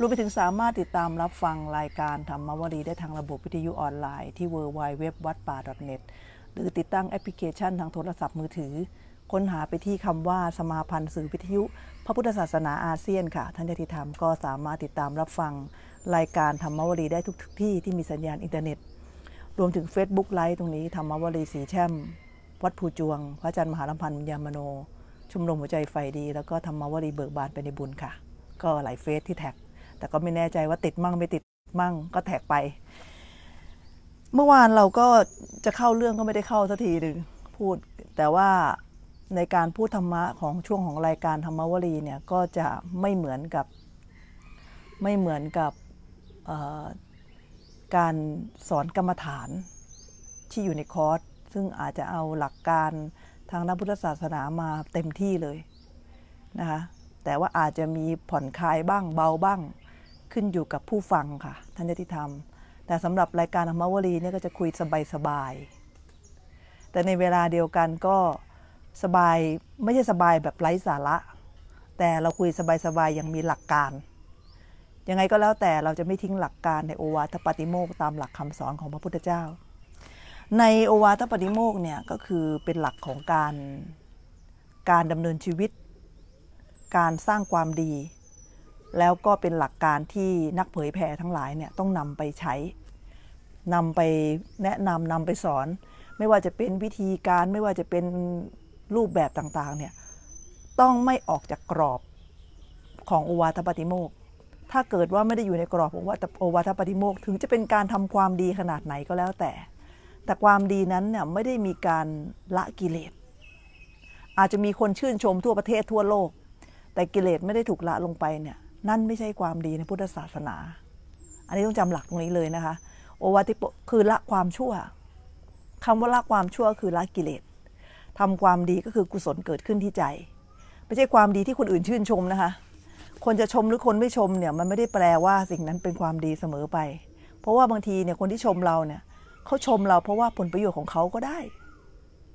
รวมไปถึงสามารถติดตามรับฟังรายการธรรมวารีได้ทางระบบวิทยุออนไลน์ที่ w w w วัดป่า .net หรือติดตั้งแอปพลิเคชันทางโทรศัพท์มือถือ ค้นหาไปที่คำว่าสมาพันธ์สื่อวิทยุพระพุทธศาสนาอาเซียนค่ะ ท่านญาติธรรมก็สามารถติดตามรับฟังรายการธรรมวารีได้ทุกที่ที่มีสัญญาณอินเทอร์เน็ต รวมถึง Facebook ไลฟ์ตรงนี้ธรรมวารีสีแช่มวัดภูจวงพระอาจารย์มหาลพันธ์ยามโนชมรมหัวใจไฟดี แล้วก็ธรรมวารีเบิกบานไปในบุญค่ะ ก็หลายเฟซที่แท็กแต่ก็ไม่แน่ใจว่าติดมั่งไม่ติดมั่งก็แท็กไป เมื่อวานเราก็จะเข้าเรื่องก็ไม่ได้เข้าสักทีหนึ่งพูดแต่ว่าในการพูดธรรมะของช่วงของรายการธรรมวลีเนี่ยก็จะไม่เหมือนกับไม่เหมือนกับการสอนกรรมฐานที่อยู่ในคอร์สซึ่งอาจจะเอาหลักการทางนักพุทธศาสนามาเต็มที่เลยนะคะแต่ว่าอาจจะมีผ่อนคลายบ้างเบาบ้างขึ้นอยู่กับผู้ฟังค่ะท่านยติธรรมแต่สำหรับรายการธรรมวลีเนี่ยก็จะคุยสบายๆ แต่ในเวลาเดียวกันก็สบายไม่ใช่สบายแบบไร้สาระ แต่เราคุยสบายๆยังมีหลักการ ยังไงก็แล้วแต่เราจะไม่ทิ้งหลักการในโอวาทปฏิโมกตามหลักคำสอนของพระพุทธเจ้า ในโอวาทปฏิโมกเนี่ยก็คือเป็นหลักของการการดำเนินชีวิตการสร้างความดีแล้วก็เป็นหลักการที่นักเผยแพร่ทั้งหลายเนี่ยต้องนำไปใช้นำไปแนะนำนำไปสอน ไม่ว่าจะเป็นวิธีการ ไม่ว่าจะเป็นรูปแบบต่างๆเนี่ยต้องไม่ออกจากกรอบของโอวาทปฏิโมกถ้าเกิดว่าไม่ได้อยู่ในกรอบของว่าโอวาทปฏิโมกถึงจะเป็นการทำความดีขนาดไหนก็แล้วแต่ แต่ความดีนั้นเนี่ยไม่ได้มีการละกิเลส อาจจะมีคนชื่นชมทั่วประเทศทั่วโลก แต่กิเลสไม่ได้ถูกละลงไปเนี่ยนั่นไม่ใช่ความดีในพุทธศาสนา อันนี้ต้องจำหลักตรงนี้เลยนะคะ โอวาทิโปคือละความชั่ว คำว่าละความชั่วคือละกิเลสทำความดีก็คือกุศลเกิดขึ้นที่ใจ ไม่ใช่ความดีที่คนอื่นชื่นชมนะคะ คนจะชมหรือคนไม่ชมเนี่ยมันไม่ได้แปลว่าสิ่งนั้นเป็นความดีเสมอไป เพราะว่าบางทีเนี่ยคนที่ชมเราเนี่ยเขาชมเราเพราะว่าผลประโยชน์ของเขาก็ได้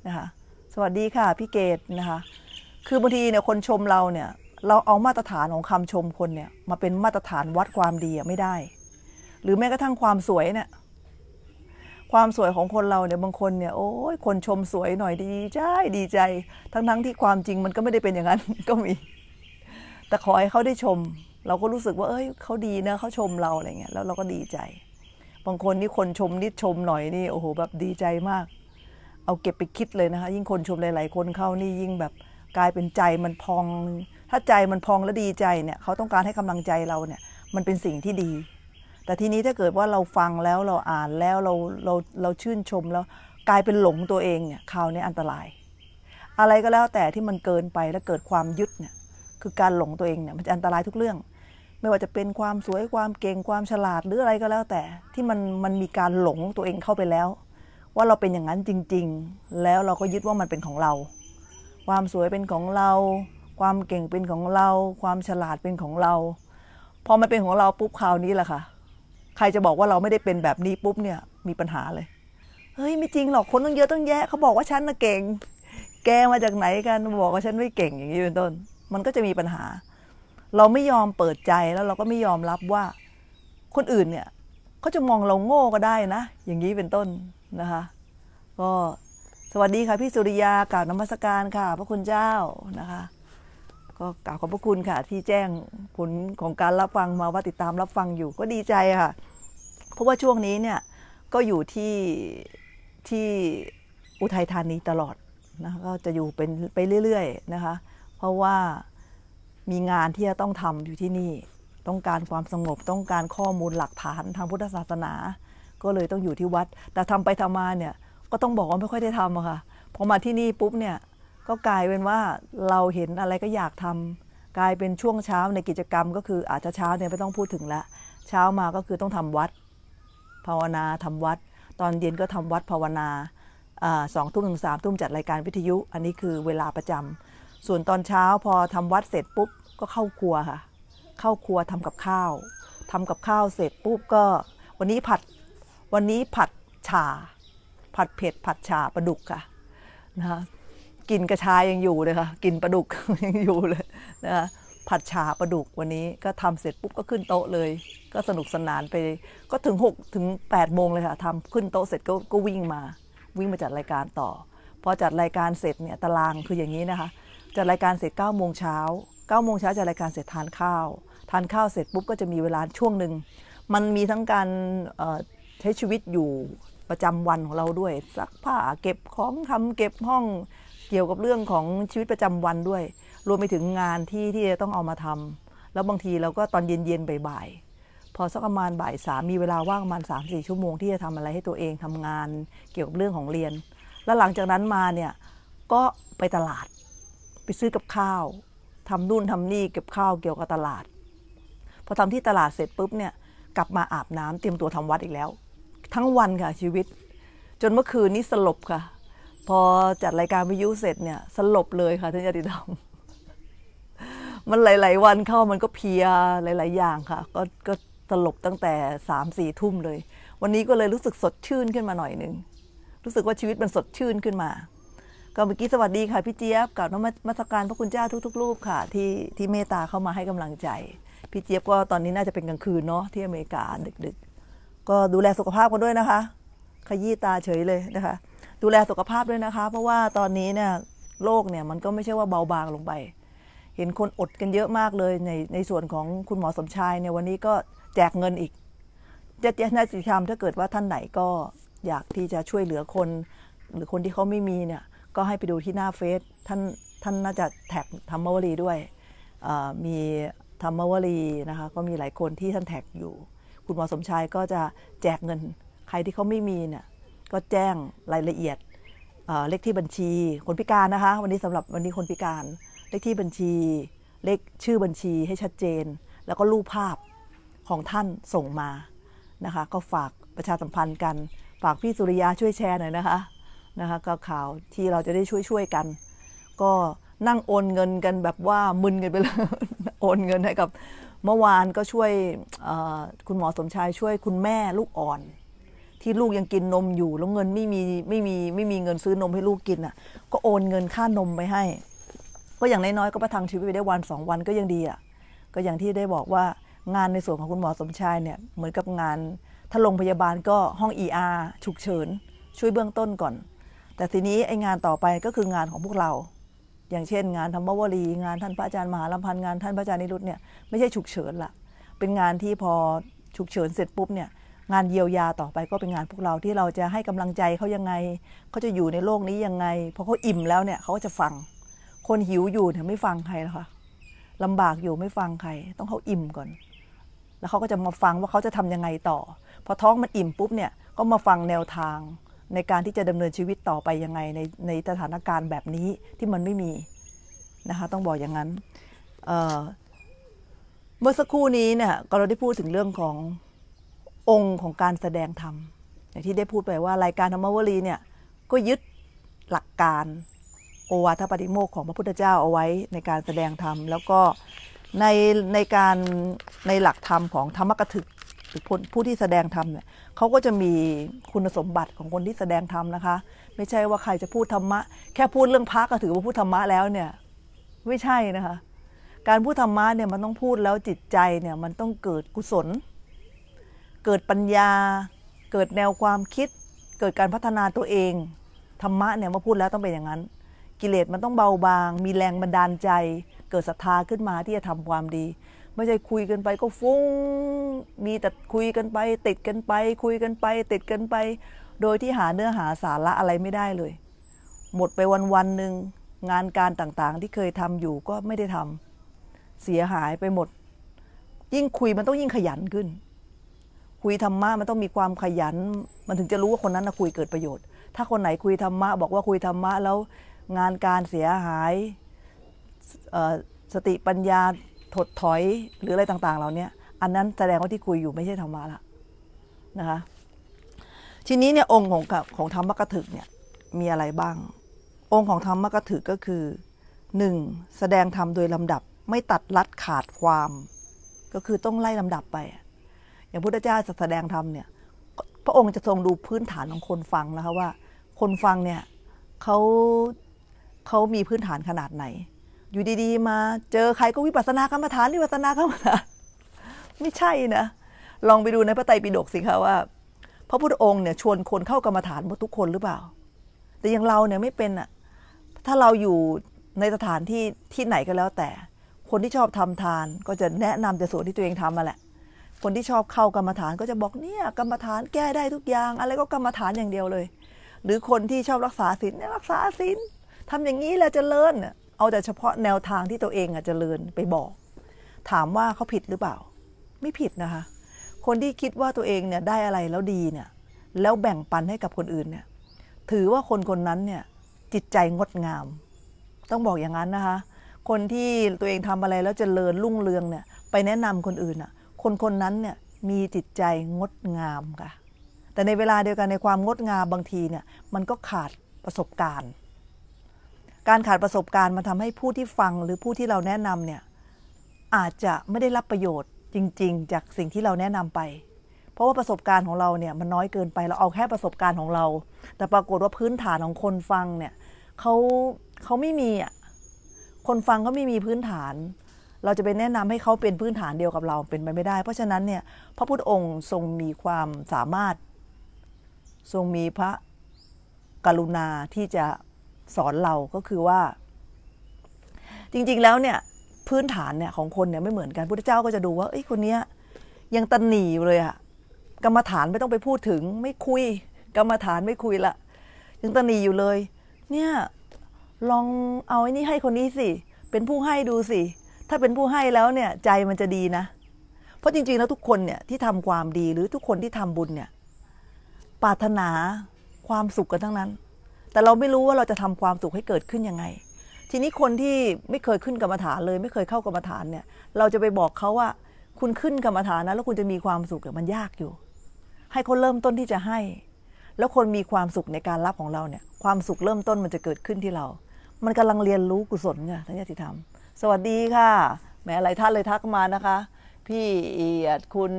นะคะ สวัสดีค่ะพี่เกดนะคะ คือบางทีเนี่ยคนชมเราเนี่ยเราเอามาตรฐานของคำชมคนเนี่ยมาเป็นมาตรฐานวัดความดีไม่ได้ หรือแม้กระทั่งความสวยเนี่ย ความสวยของคนเราเนี่ยบางคนเนี่ยโอ้ยคนชมสวยหน่อยดีใจดีใจ ทั้งทั้งที่ความจริงมันก็ไม่ได้เป็นอย่างนั้น ก็มี แต่ขอให้เขาได้ชม เราก็รู้สึกว่าเอ้ย เขาดีนะเขาชมเราอะไรเงี้ยแล้วเราก็ดีใจ บางคนนี่คนชมนิดชมหน่อยนี่โอ้โหแบบดีใจมาก เอาเก็บไปคิดเลยนะคะยิ่งคนชมหลายๆคนเข้านี่ยิ่งแบบกลายเป็นใจมันพองถ้าใจมันพองและดีใจเนี่ยเขาต้องการให้กำลังใจเราเนี่ยมันเป็นสิ่งที่ดี แต่ทีนี้ถ้าเกิดว่าเราฟังแล้วเราอ่านแล้วเราเราเราชื่นชมแล้วกลายเป็นหลงตัวเองเนี่ยคราวนี้อันตราย อะไรก็แล้วแต่ที่มันเกินไปและเกิดความยึดเนี่ย คือการหลงตัวเองเนี่ยมันจะอันตรายทุกเรื่อง ไม่ว่าจะเป็นความสวยความเก่งความฉลาดหรืออะไรก็แล้ว แต่ที่มันมันมีการหลงตัวเองเข้าไปแล้ว ว่าเราเป็นอย่างนั้นจริง ๆ แล้วเราก็ยึดว่ามันเป็นของเรา ความสวยเป็นของเราความเก่งเป็นของเราความฉลาดเป็นของเรา พอมันเป็นของเราปุ๊บคราวนี้แหละค่ะ ใครจะบอกว่าเราไม่ได้เป็นแบบนี้ปุ๊บเนี่ยมีปัญหาเลยเฮ้ย ไม่จริงหรอกคนต้องเยอะต้องแยะ เขาบอกว่าฉันน่ะเก่ง แกมาจากไหนกันบอกว่าฉันไม่เก่งอย่างนี้เป็นต้น มันก็จะมีปัญหา เราไม่ยอมเปิดใจแล้วเราก็ไม่ยอมรับว่า คนอื่นเนี่ย เขาจะมองเราโง่ก็ได้นะอย่างนี้เป็นต้นนะคะ ก็สวัสดีค่ะพี่สุริยากล่าวนมัสการค่ะพระคุณเจ้านะคะก็กล่าวขอบพระคุณค่ะที่แจ้งผลของการรับฟังมาว่าติดตามรับฟังอยู่ก็ดีใจค่ะ เพราะว่าช่วงนี้เนี่ยก็อยู่ที่ที่อุทัยธานีตลอด นะก็จะอยู่เป็นไปเรื่อยๆนะคะ เพราะว่ามีงานที่จะต้องทำอยู่ที่นี่ ต้องการความสงบต้องการข้อมูลหลักฐานทางพุทธศาสนา ก็เลยต้องอยู่ที่วัดแต่ทำไปทำมาเนี่ย ก็ต้องบอกว่าไม่ค่อยได้ทำอะค่ะพอมาที่นี่ปุ๊บเนี่ยก็กลายเป็นว่าเราเห็นอะไรก็อยากทำกลายเป็นช่วงเช้าในกิจกรรมก็คืออาจจะเช้าเนี่ยไม่ต้องพูดถึงละเช้ามาก็คือต้องทำวัด ภาวนาทำวัด ตอนเย็นก็ทำวัดภาวนาสองทุ่มถึงสามทุ่มจัดรายการวิทยุ อันนี้คือเวลาประจำ ส่วนตอนเช้าพอทำวัดเสร็จปุ๊บก็เข้าครัวค่ะ เข้าครัวทำกับข้าว ทำกับข้าวเสร็จปุ๊บก็วันนี้ผัดวันนี้ผัดชาผัดเผ็ด ผัดชาปลาดุกค่ะ นะคะกินกระชายยังอยู่เลยค่ะกินปลาดุกยังอยู่เลยนะคะ ผัดฉาปลาดุกวันนี้ก็ทำเสร็จปุ๊บก็ขึ้นโต๊ะเลย ก็สนุกสนานไป ก็ถึง6ถึง8โมงเลยค่ะทำขึ้นโต๊ะเสร็จก็ก็วิ่งมา วิ่งมาจัดรายการต่อ พอจัดรายการเสร็จเนี่ยตารางคืออย่างนี้นะคะ จัดรายการเสร็จ9ก้าโมงเช้าเก้าโมงเช้าจัดรายการเสร็จทานข้าว ทานข้าวเสร็จปุ๊บก็จะมีเวลาช่วงหนึ่ง มันมีทั้งการใช้ชีวิตอยู่ประจำวันของเราด้วยซักผ้าเก็บของทำเก็บห้องเกี่ยวกับเรื่องของชีวิตประจำวันด้วย รวมไปถึงงานที่ที่จะต้องเอามาทำ แล้วบางทีเราก็ตอนเย็นๆบ่ายๆพอสักประมาณบ่ายสามมีเวลาว่างประมาณสามสี่ชั่วโมง ที่จะทำอะไรให้ตัวเองทำงานเกี่ยวกับเรื่องของเรียน แล้วหลังจากนั้นมาเนี่ยก็ไปตลาด ไปซื้อกับข้าว ทำนู่นทำนี่เก็บข้าวเกี่ยวกับตลาด พอทำที่ตลาดเสร็จปุ๊บเนี่ยกลับมาอาบน้ำเตรียมตัวทำวัดอีกแล้ว ทั้งวันค่ะชีวิต จนเมื่อคืนนี้สลบค่ะพอจัดรายการวิทยุเสร็จเนี่ยสลบเลยค่ะ ท่านยติธรรมมันหลายๆวันเข้ามันก็เพียหลาย ๆ อย่างค่ะ ก็ก็สลบตั้งแต่สามสี่ทุ่มเลย วันนี้ก็เลยรู้สึกสดชื่นขึ้นมาหน่อยหนึ่งรู้สึกว่าชีวิตมันสดชื่นขึ้นมา ก็เมื่อกี้สวัสดีค่ะพี่เจี๊ยบกับนมอมาสการพระคุณเจ้าทุกๆรูปค่ะ ที่ที่เมตตาเข้ามาให้กำลังใจพี่เจี๊ยบก็ตอนนี้น่าจะเป็นกลางคืนเนาะที่อเมริกาดึกๆ ก็ดูแลสุขภาพกันด้วยนะคะ ขยี้ตาเฉยเลยนะคะดูแลสุขภาพด้วยนะคะ เพราะว่าตอนนี้เนี่ยโรคเนี่ยมันก็ไม่ใช่ว่าเบาบางลงไป เห็นคนอดกันเยอะมากเลยในในส่วนของคุณหมอสมชายเนี่ย วันนี้ก็แจกเงินอีก จะเจตนาสิทธิธรรมถ้าเกิดว่าท่านไหนก็อยากที่จะช่วยเหลือคน หรือคนที่เขาไม่มีเนี่ย ก็ให้ไปดูที่หน้าเฟซท่านท่านน่าจะแท็กธรรมวรีด้วยมีธรรมวรีนะคะก็มีหลายคนที่ท่านแท็กอยู่ คุณหมอสมชายก็จะแจกเงินใครที่เขาไม่มีเนี่ยก็แจ้งรายละเอียดเลขที่บัญชีคนพิการนะคะวันนี้สำหรับวันนี้คนพิการเลขที่บัญชีเลขชื่อบัญชีให้ชัดเจน แล้วก็รูปภาพของท่านส่งมานะคะก็ฝากประชาสัมพันธ์กันฝากพี่สุริยาช่วยแชร์หน่อยนะคะนะคะก็ข่าวที่เราจะได้ช่วยช่วยกัน ก็นั่งโอนเงินกันแบบว่ามึนกันไปเลยโอนเงินให้กับ เมื่อวานก็ช่วยคุณหมอสมชายช่วยคุณแม่ลูกอ่อนที่ลูกยังกินนมอยู่แล้วเงินไม่มีไม่มีไม่มีเงินซื้อนมให้ลูกกินอ่ะก็โอนเงินค่านมไปให้ก็อย่างน้อยๆก็ประทังชีวิตไปได้วันสองวันก็ยังดีอ่ะก็อย่างที่ได้บอกว่างานในส่วนของคุณหมอสมชายเนี่ยเหมือนกับงานถ้าโรงพยาบาลก็ห้อง ER ฉุกเฉินช่วยเบื้องต้นก่อน แต่ทีนี้ไอ้งานต่อไปก็คืองานของพวกเรา อย่างเช่น งานธรรมวรีงานท่านพระอาจารย์มหาลำพันธ์งานท่านพระอาจารย์นิรุตเนี่ยไม่ใช่ฉุกเฉินละเป็นงานที่พอฉุกเฉินเสร็จปุ๊บเนี่ยงานเยียวยาต่อไปก็เป็นงานพวกเราที่เราจะให้กำลังใจเขายังไง เขาจะอยู่ในโลกนี้ยังไงพอเขาอิ่มแล้วเนี่ยเขาก็จะฟัง คนหิวอยู่เนี่ยไม่ฟังใครหรอกค่ะลำบากอยู่ไม่ฟังใคร ต้องเขาอิ่มก่อน แล้วเขาก็จะมาฟังว่าเขาจะทํำยังไงต่อ พอท้องมันอิ่มปุ๊บเนี่ย ก็มาฟังแนวทางในการที่จะดำเนินชีวิตต่อไป ยังไงในในสถานการณ์แบบนี้ที่มันไม่มีนะคะ ต้องบอกอย่างนั้นเเมื่อสักครู่นี้เนี่ยก็เราได้พูดถึงเรื่องขององค์ของการแสดงธรรม อย่างที่ได้พูดไปว่า รายการธรรมวลีเนี่ยก็ยึดหลักการโอวาทปฏิโมกของพระพุทธเจ้าเอาไว้ในการแสดงธรรมแล้วก็ในในการในหลักธรรมของธรรมกถึกหรือผู้ที่แสดงธรรมเนี่ยเขาก็จะมีคุณสมบัติของคนที่แสดงธรรมนะคะ ไม่ใช่ว่าใครจะพูดธรรมะแค่พูดเรื่องพระก็ถือว่าพูดธรรมะแล้วเนี่ยไม่ใช่นะคะ การพูดธรรมะเนี่ยมันต้องพูดแล้วจิตใจเนี่ยมันต้องเกิดกุศลเกิดปัญญา เกิดแนวความคิด เกิดการพัฒนาตัวเอง ธรรมะเนี่ยมาพูดแล้วต้องเป็นอย่างนั้น กิเลสมันต้องเบาบาง มีแรงบันดาลใจ เกิดศรัทธาขึ้นมาที่จะทำความดี ไม่ใช่คุยกันไปก็ฟุ้ง มีแต่คุยกันไปติดกันไป คุยกันไปติดกันไป โดยที่หาเนื้อหาสาระอะไรไม่ได้เลย หมดไปวันวันหนึ่งงานการต่างๆ ที่เคยทำอยู่ก็ไม่ได้ทำเสียหายไปหมด ยิ่งคุยมันต้องยิ่งขยันขึ้นคุยธรรมะมันต้องมีความขยันมันถึงจะรู้ว่าคนนั้นนะคุยเกิดประโยชน์ ถ้าคนไหนคุยธรรมะบอกว่าคุยธรรมะแล้วงานการเสียหายสติปัญญาถดถอยหรืออะไรต่าง ๆเหล่านี้อันนั้นแสดงว่าที่คุยอยู่ไม่ใช่ธรรมะละนะคะทีนี้เนี่ยองค์ของของธรรมกถึกเนี่ยมีอะไรบ้าง องค์ของธรรมกถึกก็คือ 1. แสดงธรรมโดยลำดับไม่ตัดลัดขาดความ ก็คือต้องไล่ลำดับไปอย่างพุทธเจ้าแสดงธรรมเนี่ย พระองค์จะทรงดูพื้นฐานของคนฟังนะคะว่า คนฟังเนี่ยเขาเขามีพื้นฐานขนาดไหน อยู่ดีๆมาเจอใครก็วิปัสสนากรรมฐานวิปัสสนากรรมฐานไม่ใช่นะลองไปดูในพระไตรปิฎกสิคะว่า พระพุทธองค์เนี่ยชวนคนเข้ากรรมฐานหมดทุกคนหรือเปล่า แต่อย่างเราเนี่ยไม่เป็นอะถ้าเราอยู่ในสถานที่ที่ไหนก็แล้วแต่ คนที่ชอบทำทาน ก็จะแนะนำจะสวนที่ตัวเองทำมาแหละคนที่ชอบเข้ากรรมฐานก็จะบอกเนี่ยกรรมฐานแก้ได้ทุกอย่างอะไรก็กรรมฐานอย่างเดียวเลย หรือคนที่ชอบรักษาศีลเนี่ยรักษาศีลทำอย่างนี้แหละจะเลิญเอาแต่เฉพาะแนวทางที่ตัวเองอ่ะจะเิญไปบอก ถามว่าเขาผิดหรือเปล่า ไม่ผิดนะคะ คนที่คิดว่าตัวเองเนี่ยได้อะไรแล้วดีเนี่ยแล้วแบ่งปันให้กับคนอื่นเนี่ยถือว่าคนคนนั้นเนี่ยจิตใจงดงาม ต้องบอกอย่างนั้นนะคะคนที่ตัวเองทำอะไรแล้วเจริญรุ่งเรืองเนี่ยไปแนะนำคนอื่นอ่ะคนคนนั้นเนี่ยมีจิตใจงดงามค่ะแต่ในเวลาเดียวกันในความงดงามบางทีเนี่ยมันก็ขาดประสบการณ์ การขาดประสบการณ์มันทำให้ผู้ที่ฟังหรือผู้ที่เราแนะนำเนี่ยอาจจะไม่ได้รับประโยชน์จริงๆ จากสิ่งที่เราแนะนำไป เพราะว่าประสบการณ์ของเราเนี่ยมันน้อยเกินไปเราเอาแค่ประสบการณ์ของเรา แต่ปรากฏว่าพื้นฐานของคนฟังเนี่ยเขาเขาไม่มีอ่ะคนฟังเขาไม่มีพื้นฐานเราจะไปแนะนำให้เขาเป็นพื้นฐานเดียวกับเราเป็นไปไม่ได้เพราะฉะนั้นเนี่ย พระพุทธองค์ทรงมีความสามารถ ทรงมีพระกรุณาที่จะสอนเราก็คือว่า จริงๆแล้วเนี่ย พื้นฐานเนี่ยของคนเนี่ยไม่เหมือนกันพุทธเจ้าก็จะดูว่าไอ้คนเนี้ย ยังตันหนีเลยอะกรรมฐานไม่ต้องไปพูดถึงไม่คุยกรรมฐานไม่คุยละยังตันหนีอยู่เลย เนี่ยลองเอาไอ้นี่ให้คนนี้สิเป็นผู้ให้ดูสิถ้าเป็นผู้ให้แล้วเนี่ยใจมันจะดีนะ เพราะจริงๆแล้วทุกคนเนี่ยที่ทำความดีหรือทุกคนที่ทำบุญเนี่ยปรารถนาความสุขกันทั้งนั้น แต่เราไม่รู้ว่าเราจะทำความสุขให้เกิดขึ้นยังไง ทีนี้คนที่ไม่เคยขึ้นกรรมฐานเลย ไม่เคยเข้ากรรมฐานเนี่ยเราจะไปบอกเขาว่า คุณขึ้นกรรมฐานนะแล้วคุณจะมีความสุขมันยากอยู่ ให้เขาเริ่มต้นที่จะให้ แล้วคนมีความสุขในการรับของเราเนี่ย ความสุขเริ่มต้นมันจะเกิดขึ้นที่เรา มันกำลังเรียนรู้กุศลไงทั้งยติธรรมสวัสดีค่ะแม่หลายท่านเลยทักมานะคะ พี่เอียดคุณ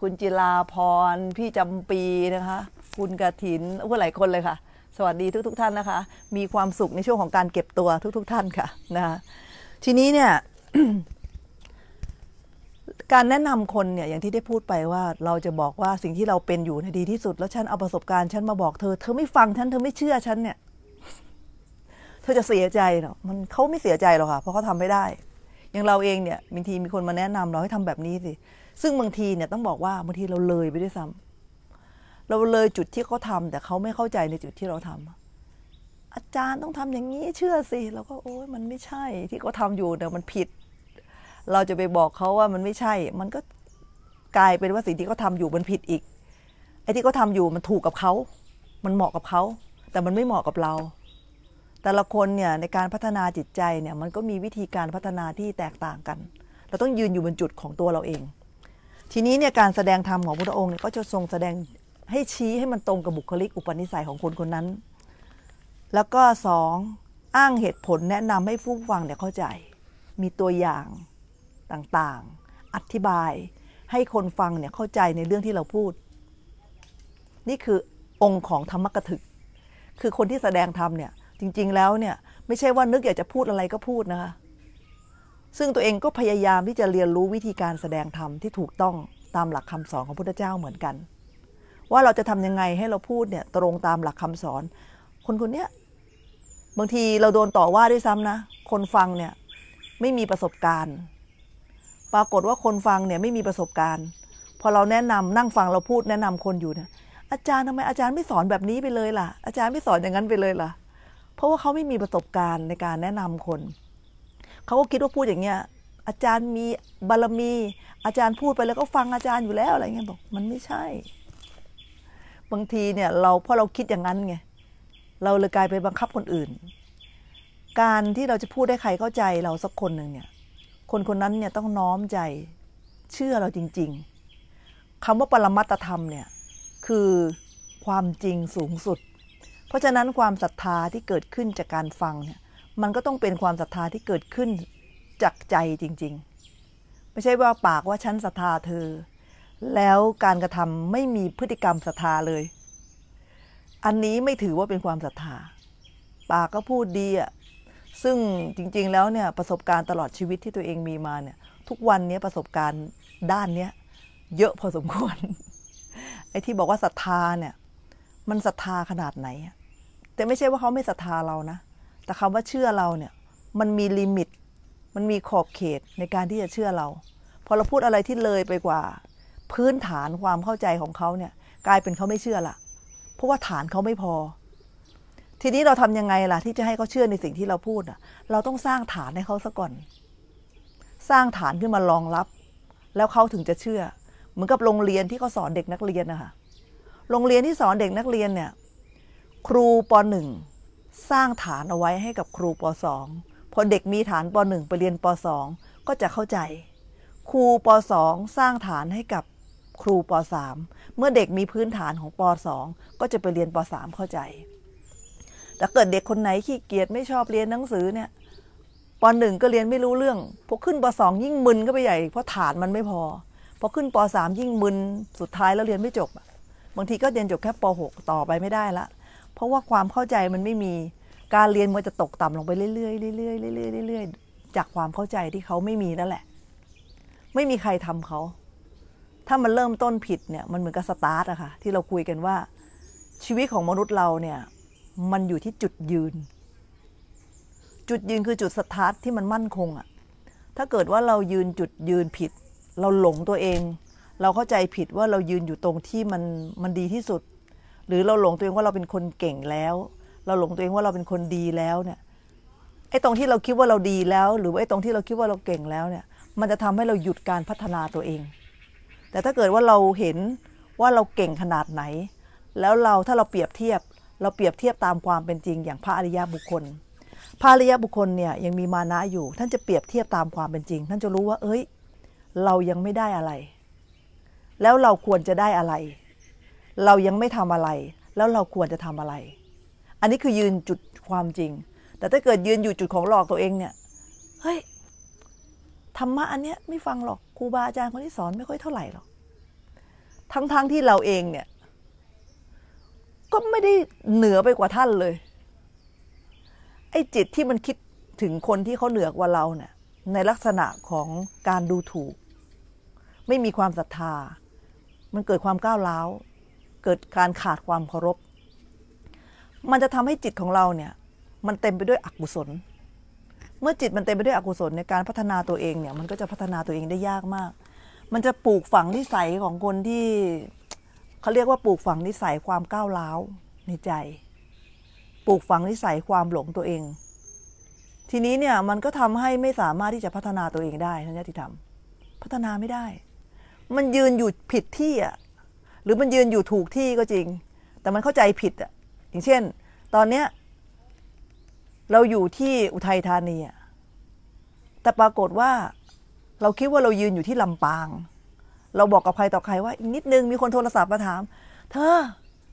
คุณจิลาพร พี่จำปีนะคะคุณกระถินโอ้หลายคนเลยค่ะ สวัสดีทุกุทท่านนะคะ มีความสุขในช่วงของการเก็บตัวทุกุทท่านค่ะนะคะทีนี้เนี่ย การแนะนำคนเนี่ยอย่างที่ได้พูดไปว่าเราจะบอกว่าสิ่งที่เราเป็นอยู่ในดีที่สุดแล้ว ฉันเอาประสบการณ์ฉันมาบอกเธอ เธอไม่ฟังฉันเธอไม่เชื่อฉันเนี่ยธอจะเสียใจหรอ มันเขาไม่เสียใจหรอกค่ะ เพราะเขาทาไม่ได้ อย่างเราเองเนี่ยบางทีมีคนมาแนะนำเราให้ทำแบบนี้สิ ซึ่งบางทีเนี่ยต้องบอกว่าบางทีเราเลยไปด้วยซ้ำ เราเลยจุดที่เขาทาแต่เขาไม่เข้าใจในจุดที่เราทำอาจารย์ต้องทำอย่างนี้เชื่อสิ เราก็โอ้ยมันไม่ใช่ที่เขาทาอยู่เนี่ยมันผิด เราจะไปบอกเขาว่ามันไม่ใช่ มันก็กลายเป็นว่าสิ่งที่เขาทาอยู่มันผิดอีก ไอ้ที่เขาทาอยู่มันถูกกับเขา มันเหมาะกับเขา แต่มันไม่เหมาะกับเราแต่ละคนเนี่ยในการพัฒนาจิตใจเนี่ยมันก็มีวิธีการพัฒนาที่แตกต่างกัน เราต้องยืนอยู่บนจุดของตัวเราเอง ทีนี้เนี่ยการแสดงธรรมของพระองค์เนี่ยก็จะทรงแสดงให้ชี้ให้มันตรงกับบุคลิกอุปนิสัยของคนคนนั้น แล้วก็สองอ้างเหตุผลแนะนำให้ผู้ฟังเนี่ยเข้าใจ มีตัวอย่างต่าง ๆ อธิบายให้คนฟังเนี่ยเข้าใจในเรื่องที่เราพูด นี่คือองค์ของธรรมกถึกคือคนที่แสดงธรรมเนี่ยจริงๆ แล้วเนี่ยไม่ใช่ว่านึกอยากจะพูดอะไรก็พูดนะคะ ซึ่งตัวเองก็พยายามที่จะเรียนรู้วิธีการแสดงธรรมที่ถูกต้องตามหลักคำสอนของพุทธเจ้าเหมือนกัน ว่าเราจะทำยังไงให้เราพูดเนี่ยตรงตามหลักคำสอน คนคนเนี้ยบางทีเราโดนต่อว่าด้วยซ้ำนะคนฟังเนี่ย ไม่มีประสบการณ์ ปรากฏว่าคนฟังเนี่ยไม่มีประสบการณ์ พอเราแนะนำนั่งฟังเราพูดแนะนำคนอยู่เนี่ยอาจารย์ทำไมอาจารย์ไม่สอนแบบนี้ไปเลยล่ะ อาจารย์ไม่สอนอย่างนั้นไปเลยล่ะเพราะว่าเขาไม่มีประสบการณ์ในการแนะนำคน เขาก็คิดว่าพูดอย่างเงี้ยอาจารย์มีบารมี อาจารย์พูดไปแล้วก็ฟังอาจารย์อยู่แล้วอะไรเงี้ยบอกมันไม่ใช่ บางทีเนี่ย เราเพราะเราคิดอย่างนั้นไงเราเลยกลายไปบังคับคนอื่น การที่เราจะพูดให้ใครเข้าใจเราสักคนหนึ่งเนี่ย คนคนนั้นเนี่ยต้องน้อมใจเชื่อเราจริง ๆคำว่าปรมัตธรรมเนี่ย คือความจริงสูงสุดเพราะฉะนั้นความศรัทธาที่เกิดขึ้นจากการฟังเนี่ยมันก็ต้องเป็นความศรัทธาที่เกิดขึ้น จากใจจริง ๆ ไม่ใช่ว่าปากว่าฉันศรัทธาเธอ แล้วการกระทำไม่มีพฤติกรรมศรัทธาเลย อันนี้ไม่ถือว่าเป็นความศรัทธา ปากก็พูดดีอ่ะซึ่งจริงๆ แล้วเนี่ยประสบการณ์ตลอดชีวิตที่ตัวเองมีมาเนี่ย ทุกวันนี้ประสบการณ์ด้านเนี้ยเยอะพอสมควรไอ้ที่บอกว่าศรัทธาเนี่ยมันศรัทธาขนาดไหนแต่ไม่ใช่ว่าเขาไม่ศรัทธาเรานะ แต่คำว่าเชื่อเราเนี่ย มันมีลิมิต มันมีขอบเขตในการที่จะเชื่อเรา พอเราพูดอะไรที่เลยไปกว่า พื้นฐานความเข้าใจของเขาเนี่ย กลายเป็นเขาไม่เชื่อละเพราะว่าฐานเขาไม่พอ ทีนี้เราทำยังไงล่ะ ที่จะให้เขาเชื่อในสิ่งที่เราพูดอ่ะ เราต้องสร้างฐานให้เขาซะก่อน สร้างฐานขึ้นมารองรับ แล้วเขาถึงจะเชื่อ เหมือนกับโรงเรียนที่เขาสอนเด็กนักเรียนนะคะโรงเรียนที่สอนเด็กนักเรียนเนี่ยครูป .1 สร้างฐานเอาไว้ให้กับครูป .2 พอเด็กมีฐานป .1 ไปเรียนป .2 ก็จะเข้าใจ ครูป .2 สร้างฐานให้กับครูป .3 เมื่อเด็กมีพื้นฐานของป .2 ก็จะไปเรียนป .3 เข้าใจแต่เกิดเด็กคนไหนขี้เกียจไม่ชอบเรียนหนังสือเนี่ยป .1 ก็เรียนไม่รู้เรื่อง พอขึ้นป .2 ยิ่งมึนก็ไปใหญ่เพราะฐานมันไม่พอพอขึ้นป .3 ยิ่งมึนสุดท้ายแล้วเรียนไม่จบบางทีก็เรียนจบแค่ป .6 ต่อไปไม่ได้ละเพราะว่าความเข้าใจมันไม่มี การเรียนมันจะตกต่ำลงไปเรื่อยๆเรื่อยๆเรื่อยๆเรื่อยๆจากความเข้าใจที่เขาไม่มีนั่นแหละ ไม่มีใครทำเขา ถ้ามันเริ่มต้นผิดเนี่ย มันเหมือนกับสตาร์ทอะค่ะ ที่เราคุยกันว่า ชีวิตของมนุษย์เราเนี่ย มันอยู่ที่จุดยืน จุดยืนคือจุดสตาร์ทที่มันมั่นคงอะถ้าเกิดว่าเรายืนจุดยืนผิด เราหลงตัวเองเราเข้าใจผิดว่าเรายืนอยู่ตรงที่มันมันดีที่สุด หรือเราหลงตัวเองว่าเราเป็นคนเก่งแล้ว เราหลงตัวเองว่าเราเป็นคนดีแล้วเนี่ย ไอ้ ตรงที่เราคิดว่าเราดีแล้ว หรือว่าไอ้ตรงที่เราคิดว่าเราเก่งแล้วเนี่ย มันจะทำให้เราหยุดการพัฒนาตัวเอง แต่ถ้าเกิดว่าเราเห็นว่าเราเก่งขนาดไหน แล้วเราถ้าเราเปรียบเทียบ เราเปรียบเทียบตามความเป็นจริง อย่างพระอริยบุคคล พระอริยบุคคลเนี่ยยังมีมานะอยู่ ท่านจะเปรียบเทียบตามความเป็นจริง ท่านจะรู้ว่า เอ้ย เรายังไม่ได้อะไรแล้วเราควรจะได้อะไร เรายังไม่ทำอะไร แล้วเราควรจะทำอะไร อันนี้คือยืนจุดความจริง แต่ถ้าเกิดยืนอยู่จุดของหลอกตัวเอง เนี่ย เฮ้ย ธรรมะอันเนี้ยไม่ฟังหรอกครูบาอาจารย์คนที่สอนไม่ค่อยเท่าไหร่หรอก ทั้งๆทที่เราเอง เนี่ย ก็ไม่ได้เหนือไปกว่าท่านเลย ไอ้จิตที่มันคิดถึงคนที่เขาเหนือกว่าเราเนี่ย ในลักษณะของการดูถูก ไม่มีความศรัทธามันเกิดความก้าวร้าว เกิดการขาดความเคารพ มันจะทำให้จิตของเราเนี่ยมันเต็มไปด้วยอกุศล เมื่อจิตมันเต็มไปด้วยอกุศลในการพัฒนาตัวเองเนี่ย มันก็จะพัฒนาตัวเองได้ยากมาก มันจะปลูกฝังนิสัยของคนที่เขาเรียกว่าปลูกฝังนิสัยความก้าวร้าวในใจ ปลูกฝังนิสัยความหลงตัวเอง ทีนี้เนี่ย มันก็ทำให้ไม่สามารถที่จะพัฒนาตัวเองได้ท่านญาติธรรม พัฒนาไม่ได้มันยืนอยู่ผิดที่อ่ะ หรือมันยืนอยู่ถูกที่ก็จริง แต่มันเข้าใจผิดอ่ะ อย่างเช่น ตอนเนี้ย เราอยู่ที่อุทัยธานีอ่ะ แต่ปรากฏว่า เราคิดว่าเรายืนอยู่ที่ลำปาง เราบอกกับใครต่อใครว่าอีกนิดนึง มีคนโทรศัพท์มาถาม เธอ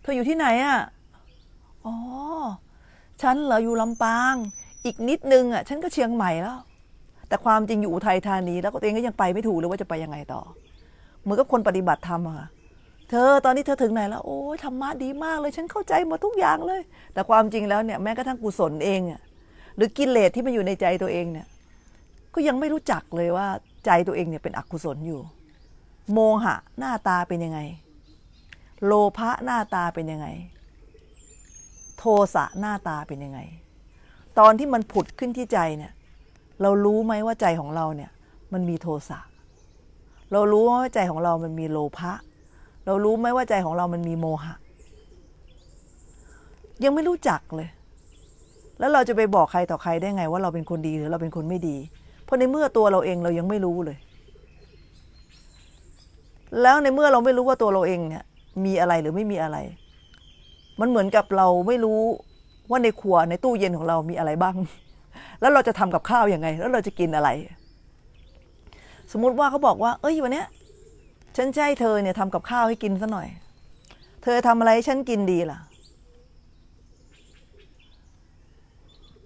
เธออยู่ที่ไหนอ่ะ อ๋อ ฉันเหรออยู่ลำปาง อีกนิดนึงอ่ะ ฉันก็เชียงใหม่แล้ว แต่ความจริงอยู่อุทัยธานี แล้วก็ตัวเองก็ยังไปไม่ถูกเลยว่าจะไปยังไงต่อหมือนกับคนปฏิบัติธรรมอะค่ะ เธอตอนนี้เธอถึงไหนแล้ว โอ้ยธรรมะดีมากเลยฉันเข้าใจหมดทุกอย่างเลย แต่ความจริงแล้วเนี่ยแม้กระทั่งกุศลเองอะหรือกิเลสที่มันอยู่ในใจตัวเองเนี่ยก็ยังไม่รู้จักเลยว่า ใจตัวเองเนี่ยเป็นอกุศลอยู่ โมหะหน้าตาเป็นยังไง โลภะหน้าตาเป็นยังไง โทสะหน้าตาเป็นยังไง ตอนที่มันผุดขึ้นที่ใจเนี่ยเรารู้ไหมว่าใจของเราเนี่ย มันมีโทสะเรารู้ว่าใจของเรามันมีโลภะ เรารู้ไหมว่าใจของเรามันมีโมหะ ยังไม่รู้จักเลย แล้วเราจะไปบอกใครต่อใครได้ไง ว่าเราเป็นคนดีหรือเราเป็นคนไม่ดี เพราะในเมื่อตัวเราเองเรายังไม่รู้เลย แล้วในเมื่อเราไม่รู้ว่าตัวเราเองเนี่ยมีอะไรหรือไม่มีอะไร มันเหมือนกับเราไม่รู้ว่าในครัวในตู้เย็นของเรามีอะไรบ้าง แล้วเราจะทำกับข้าวยังไง แล้วเราจะกินอะไรสมมุติว่าเขาบอกว่าเอ้ยวันเนี้ย ฉันใช้เธอเนี่ยทำกับข้าวให้กินซะหน่อย เธอทำอะไรฉันกินดีล่ะ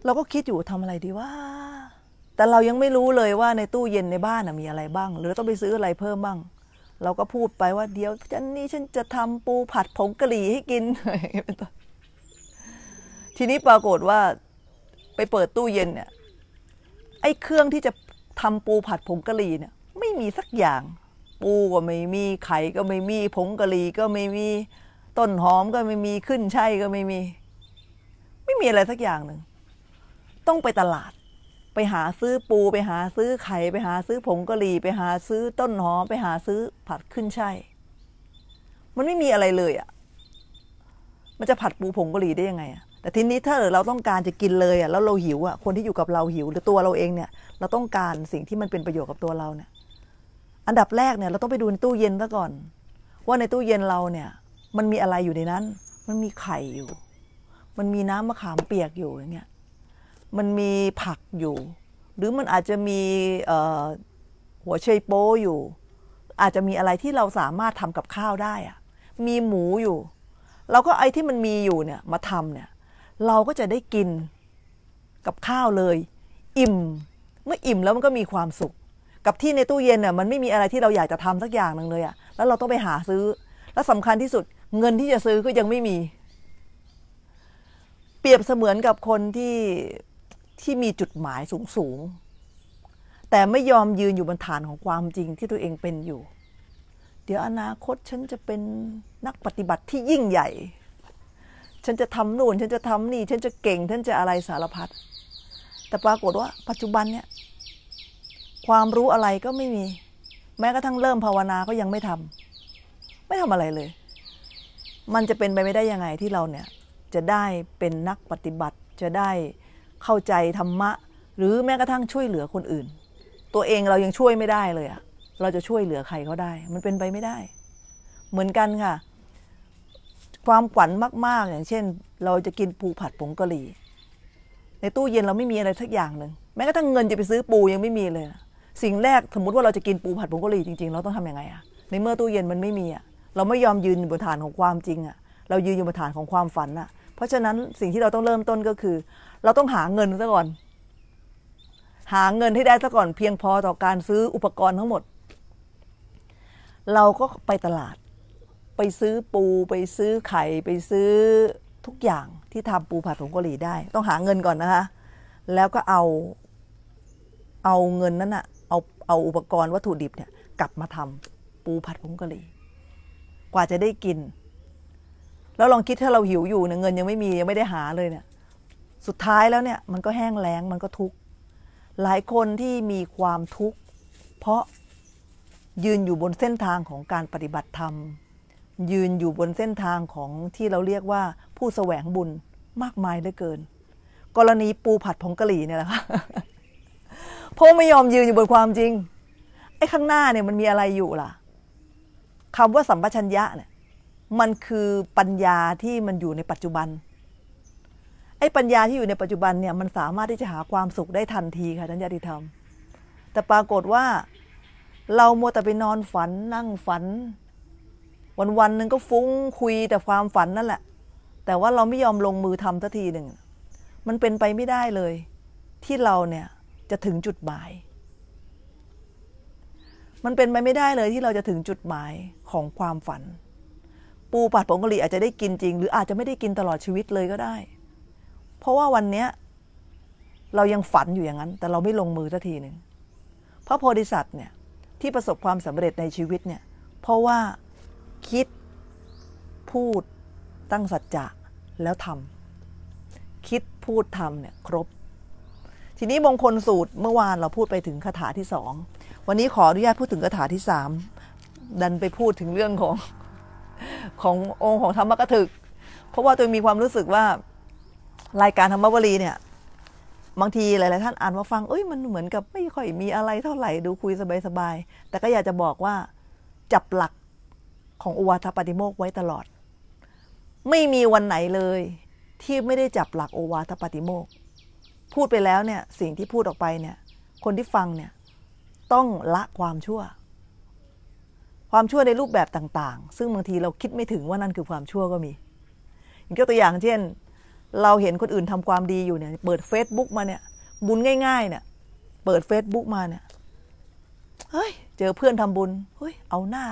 เราก็คิดอยู่ทำอะไรดีว่าแต่เรายังไม่รู้เลยว่าในตู้เย็นในบ้านมีอะไรบ้าง หรือต้องไปซื้ออะไรเพิ่มบ้าง เราก็พูดไปว่าเดี๋ยวฉันนี่ฉันจะทำปูผัดผงกะหรี่ให้กินทีนี้ปรากฏว่า ไปเปิดตู้เย็นเนี่ย ไอ้เครื่องที่จะทำปูผัดผงกะหรี่เนี่ย ไม่มีสักอย่าง ปูก็ไม่มีไข่ก็ไม่มีผงกะหรี่ก็ไม่มีต้นหอมก็ไม่มีขึ้นช่ายก็ไม่มี ไม่มีอะไรสักอย่างหนึ่ง ต้องไปตลาด ไปหาซื้อปูไปหาซื้อไข่ไปหาซื้อผงกะหรี่ไปหาซื้อต้นหอม ไปหาซื้อผัดขึ้นช่ายมันไม่มีอะไรเลยอะ่ะมันจะผัดปูผงกะหรี่ได้ยังไงอะ่ะแต่ทีนี้ถ้าเราต้องการจะกินเลยอ่ะแล้วเราหิวอ่ะคนที่อยู่กับเราหิว หรือตัวเราเองเนี่ย เราต้องการสิ่งที่มันเป็นประโยชน์กับตัวเราเนี่ย อันดับแรกเนี่ยเราต้องไปดูในตู้เย็นซะก่อน ว่าในตู้เย็นเราเนี่ย มันมีอะไรอยู่ในนั้น มันมีไข่อยู่ มันมีน้ำมะขามเปียกอยู่อย่างเงี้ย มันมีผักอยู่ หรือมันอาจจะมีหัวเชยโป้อยู่ อาจจะมีอะไรที่เราสามารถทำกับข้าวได้อะมีหมูอยู่ เราก็ไอ้ที่มันมีอยู่เนี่ยมาทำเนี่ยเราก็จะได้กินกับข้าวเลย อิ่มเมื่ออิ่มแล้วมันก็มีความสุข กับที่ในตู้เย็นน่ะมันไม่มีอะไรที่เราอยากจะทำสักอย่างหนึ่งเลยอะ่ะแล้วเราต้องไปหาซื้อ และสาคัญที่สุดเงินที่จะซื้อก็ยังไม่มี เปรียบเสมือนกับคนที่ ที่มีจุดหมายสูงสูง แต่ไม่ยอมยืนอยู่บนฐานของความจริงที่ตัวเองเป็นอยู่ เดี๋ยวอนาคตฉันจะเป็นนักปฏิบัติที่ยิ่งใหญ่ฉันจะทำนู่น ฉันจะทำนี่ ฉันจะเก่งฉันจะอะไรสารพัด แต่ปรากฏว่าปัจจุบันเนี่ย ความรู้อะไรก็ไม่มี แม้กระทั่งเริ่มภาวนาก็ยังไม่ทำไม่ทำอะไรเลย มันจะเป็นไปไม่ได้ยังไงที่เราเนี่ย จะได้เป็นนักปฏิบัติ จะได้เข้าใจธรรมะ หรือแม้กระทั่งช่วยเหลือคนอื่น ตัวเองเรายังช่วยไม่ได้เลยอะเราจะช่วยเหลือใครเขาได้ มันเป็นไปไม่ได้ เหมือนกันค่ะความขวัญมาก ๆ อย่างเช่น เราจะกินปูผัดผงกะหรี่ในตู้เย็นเราไม่มีอะไรสักอย่างหนึ่งแม้กระทั่งเงินจะไปซื้อปูยังไม่มีเลย สิ่งแรกสมมติว่าเราจะกินปูผัดผงกะหรี่จริงๆเราต้องทำยังไงอะในเมื่อตู้เย็นมันไม่มีอะเราไม่ยอมยืนบนฐานของความจริงอะเรายืนอยู่บนฐานของความฝันอะเพราะฉะนั้นสิ่งที่เราต้องเริ่มต้นก็คือ เราต้องหาเงินซะก่อนหาเงินให้ได้ซะก่อนเพียงพอต่อการซื้ออุปกรณ์ทั้งหมด เราก็ไปตลาดไปซื้อปูไปซื้อไข่ไปซื้อทุกอย่างที่ทำปูผัดผงกะหรี่ได้ ต้องหาเงินก่อนนะคะ แล้วก็เอาเอาเงินนั้นอะเอาเอาอุปกรณ์วัตถุดิบเนี่ยกลับมาทำปูผัดผงกะหรี่กว่าจะได้กิน แล้วลองคิดถ้าเราหิวอยู่เนี่ยเงินยังไม่มียังไม่ได้หาเลยเนี่ยสุดท้ายแล้วเนี่ย มันก็แห้งแล้งมันก็ทุกข์หลายคนที่มีความทุกข์ เพราะยืนอยู่บนเส้นทางของการปฏิบัติธรรมยืนอยู่บนเส้นทางของที่เราเรียกว่าผู้แสวงบุญมากมายเหลือเกิน กรณีปูผัดผงกะหรี่เนี่ยแหละค่ะเพราะไม่ยอมยืนอยู่บนความจริง ไอ้ข้างหน้าเนี่ยมันมีอะไรอยู่ล่ะคำว่าสัมปชัญญะเนี่ย มันคือปัญญาที่มันอยู่ในปัจจุบัน ไอ้ปัญญาที่อยู่ในปัจจุบันเนี่ยมันสามารถที่จะหาความสุขได้ทันทีค่ะท่านญาติธรรมแต่ปรากฏว่า เรามัวแต่ไปนอนฝัน นั่งฝันวันวันหนึ่งก็ฟุ้งคุยแต่ความฝันนั่นแหละ แต่ว่าเราไม่ยอมลงมือทำสักทีหนึ่ง มันเป็นไปไม่ได้เลย ที่เราเนี่ยจะถึงจุดหมาย มันเป็นไปไม่ได้เลยที่เราจะถึงจุดหมายของความฝัน ปูปัดผงกะหรี่อาจจะได้กิน จริง หรืออาจจะไม่ได้กินตลอดชีวิตเลยก็ได้ เพราะว่าวันเนี้ย เรายังฝันอยู่อย่างนั้น แต่เราไม่ลงมือสักทีหนึ่งพระโพธิสัตว์เนี่ยที่ประสบความสำเร็จในชีวิตเนี่ย เพราะว่าคิดพูดตั้งสัจจะ แล้วทำคิดพูดทำเนี่ยครบ ทีนี้มงคลสูตรเมื่อวานเราพูดไปถึงคาถาที่สองวันนี้ขออนุญาตพูดถึงคาถาที่สามดันไปพูดถึงเรื่องของขององค์ของธรรมกถึกเพราะว่าตัวมีความรู้สึกว่ารายการธรรมบวลีเนี่ยบางทีหลายๆท่านอ่านมาฟังเอ้ยมันเหมือนกับไม่ค่อยมีอะไรเท่าไหร่ดูคุยสบายๆแต่ก็อยากจะบอกว่าจับหลักของอุวาทปฏิโมกไว้ตลอด ไม่มีวันไหนเลย ที่ไม่ได้จับหลัก โอวาทปฏิโมก พูดไปแล้วเนี่ย สิ่งที่พูดออกไปเนี่ย คนที่ฟังเนี่ย ต้องละความชั่ว ความชั่วในรูปแบบต่างๆ ซึ่งบางทีเราคิดไม่ถึงว่านั่นคือความชั่วก็มียกตัวอย่างเช่น เราเห็นคนอื่นทำความดีอยู่เนี่ย เปิด Facebook มาเนี่ยบุญง่ายๆเนี่ยเปิด Facebook มาเนี่ยเฮ้ย เจอเพื่อนทำบุญ เฮ้ย เอาหน้า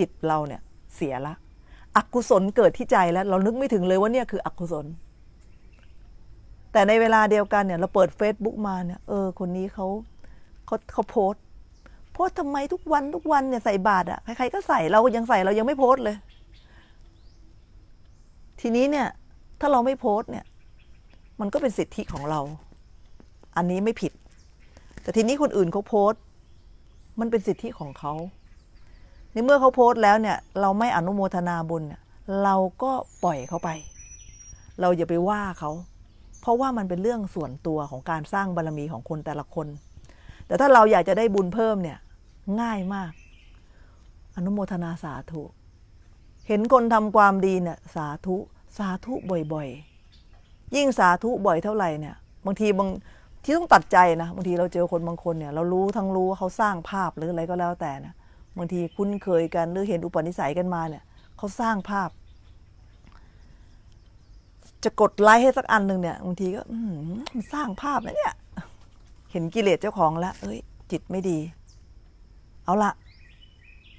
จิตเราเนี่ยเสียละอกุศลเกิดที่ใจแล้ว เรานึกไม่ถึงเลยว่าเนี่ยคืออกุศลแต่ในเวลาเดียวกันเนี่ย เราเปิดเฟซบุ๊กมาเนี่ยเออคนนี้เขา เขาเขาโพสโพสทำไมทุกวันทุก วันเนี่ยใส่บาตรอะใครๆก็ใส่เรายังใส่เรายังไม่โพสเลย ทีนี้เนี่ย ถ้าเราไม่โพสเนี่ย มันก็เป็นสิทธิของเรา อันนี้ไม่ผิด แต่ทีนี้คนอื่นเขาโพสมันเป็นสิทธิของเขาในเมื่อเขาโพสต์แล้วเนี่ยเราไม่อนุโมทนาบุญเราก็ปล่อยเขาไป เราอย่าไปว่าเขา เพราะว่ามันเป็นเรื่องส่วนตัวของการสร้างบารรมีของคนแต่ละคน แต่ถ้าเราอยากจะได้บุญเพิ่มเนี่ย ง่ายมาก อนุโมทนาสาธุเห็นคนทำความดีเนี่ย สาธุสาธุบ่อยๆยิ่งสาธุบ่อยเท่าไหร่เนี่ย บางทีบางที่ต้องตัดใจนะบางทีเราเจอคนบางคนเนี่ยเรารู้ทั้งรู้เขาสร้างภาพหรืออะไรก็แล้วแต่นะบางทีคุ้นเคยกันหรือเห็นอุปนิสัยกันมาเนี่ยเขาสร้างภาพ จะกดไลค์ให้สักอันหนึ่งเนี่ยบางทีก็สร้างภาพนะเนี่ยเห็นกิเลสเจ้าของแล้วเอ้ย จิตไม่ดี เอาละ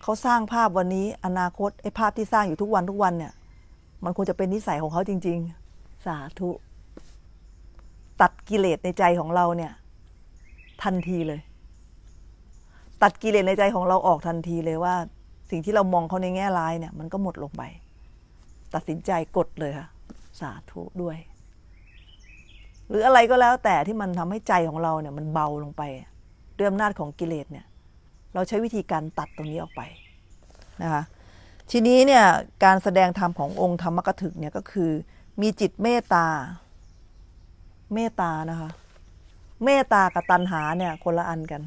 เขาสร้างภาพวันนี้ อนาคตไอ้ภาพที่สร้างอยู่ทุกวันทุกวันเนี่ย มันควรจะเป็นนิสัยของเขาจริง ๆ สาธุ ตัดกิเลสในใจของเรา เนี่ย ทันทีเลยตัดกิเลสในใจของเราออกทันทีเลยว่า สิ่งที่เรามองเขาในแง่ร้ายเนี่ย มันก็หมดลงไป ตัดสินใจกดเลยค่ะ สาธุด้วยหรืออะไรก็แล้วแต่ที่มันทำให้ใจของเราเนี่ย มันเบาลงไปด้วยอำนาจของกิเลสเนี่ย เราใช้วิธีการตัดตรงนี้ออกไปนะคะ ทีนี้เนี่ยการแสดงธรรมขององค์ธรรมกถึกเนี่ยก็คือ มีจิตเมตตาเมตตานะคะ เมตตากับตัณหาเนี่ย คนละอันกัน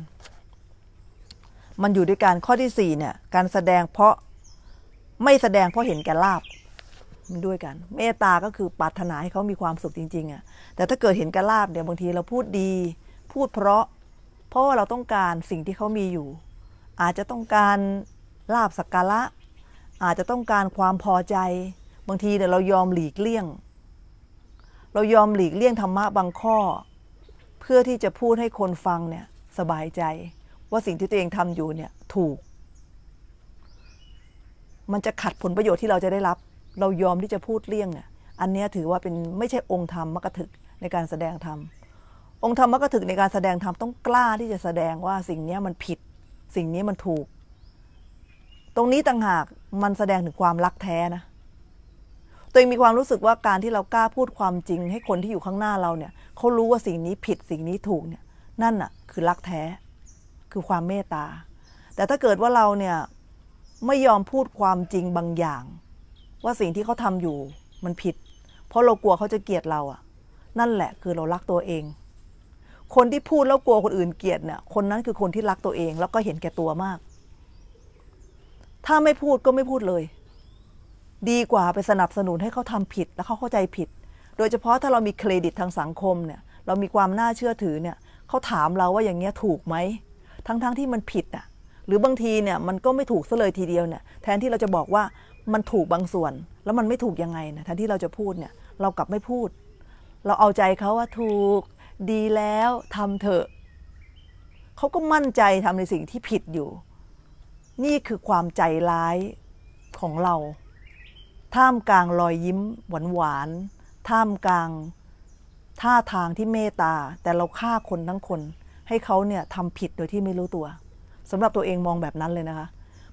มันอยู่ด้วยการข้อที่4เนี่ย การแสดงเพราะไม่แสดงเพราะเห็นแก่ลาบมันด้วยกัน เมตตาก็คือปรารถนาให้เขามีความสุขจริงๆอะ่ะ แต่ถ้าเกิดเห็นแก่ลาบเนี่ยบางทีเราพูดดี พูดเพราะเพราะว่าเราต้องการสิ่งที่เขามีอยู่ อาจจะต้องการลาบสักการะอาจจะต้องการความพอใจบางทีเนี่ยเรายอมหลีกเลี่ยง เรายอมหลีกเลี่ยงธรรมะบางข้อ เพื่อที่จะพูดให้คนฟังเนี่ยสบายใจว่าสิ่งที่ตัวเองทำอยู่เนี่ยถูก มันจะขัดผลประโยชน์ที่เราจะได้รับ เรายอมที่จะพูดเลี่ยงเนี่ย อันนี้ถือว่าเป็นไม่ใช่องค์ธรรมมกถึกในการแสดงธรรม องค์ธรรมมกถึกในการแสดงธรรมต้องกล้าที่จะแสดงว่าสิ่งนี้มันผิด สิ่งนี้มันถูก ตรงนี้ต่างหากมันแสดงถึงความรักแท้นะ ตัวเองมีความรู้สึกว่าการที่เรากล้าพูดความจริงให้คนที่อยู่ข้างหน้าเราเนี่ย เขารู้ว่าสิ่งนี้ผิดสิ่งนี้ถูกเนี่ย นั่นน่ะ คือรักแท้คือความเมตตา แต่ถ้าเกิดว่าเราเนี่ย ไม่ยอมพูดความจริงบางอย่าง ว่าสิ่งที่เขาทำอยู่มันผิด เพราะเรากลัวเขาจะเกลียดเราอะนั่นแหละคือเรา รักตัวเอง คนที่พูดแล้วกลัวคนอื่นเกลียดเนี่ย คนนั้นคือคนที่รักตัวเอง แล้วก็เห็นแก่ตัวมาก ถ้าไม่พูดก็ไม่พูดเลย ดีกว่าไปสนับสนุนให้เขาทำผิดแล้วเขาเข้าใจผิด โดยเฉพาะถ้าเรามีเครดิตทางสังคมเนี่ย เรามีความน่าเชื่อถือเนี่ยเขาถามเราว่าอย่างเงี้ยถูกไหมทั้งๆทที่มันผิดอ่ะ หรือบางทีเนี่ย มันก็ไม่ถูกซะเลยทีเดียวเนี่ย แทนที่เราจะบอกว่ามันถูกบางส่วนแล้วมันไม่ถูกยังไงนะแทนที่เราจะพูดเนี่ยเรากลับไม่พูด เราเอาใจเขาว่าถูกดีแล้วทำเถอะเขาก็มั่นใจทำในสิ่งที่ผิดอยู่ นี่คือความใจร้ายของเรา ท่ามกลางรอยยิ้มหวานหวานท่ามกลาง ท่าทางที่เมตตาแต่เราฆ่าคนทั้งคนให้เขาเนี่ยทำผิดโดยที่ไม่รู้ตัว สำหรับตัวเองมองแบบนั้นเลยนะคะ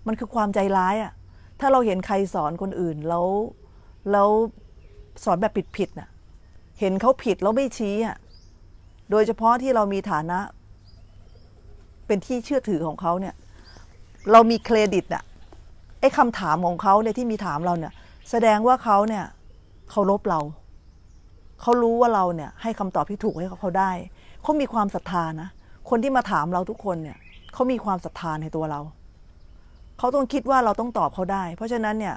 มันคือความใจร้ายอะ่ะ ถ้าเราเห็นใครสอนคนอื่น แล้ว แล้วสอนแบบผิดๆน่ะเห็นเขาผิดแล้วไม่ชี้อ่ะโดยเฉพาะที่เรามีฐานะ เป็นที่เชื่อถือของเขาเนี่ย เรามีเครดิตอ่ะไอ้คำถามของเขาเนี่ยที่มีถามเราเนี่ย แสดงว่าเขาเนี่ยเขาลบเรา เขารู้ว่าเราเนี่ย ให้คำตอบที่ถูกให้เขาได้เขามีความศรัทธานะคนที่มาถามเราทุกคนเนี่ยเขามีความศรัทธาในตัวเราเขาต้องคิดว่าเราต้องตอบเขาได้ เพราะฉะนั้นเนี่ย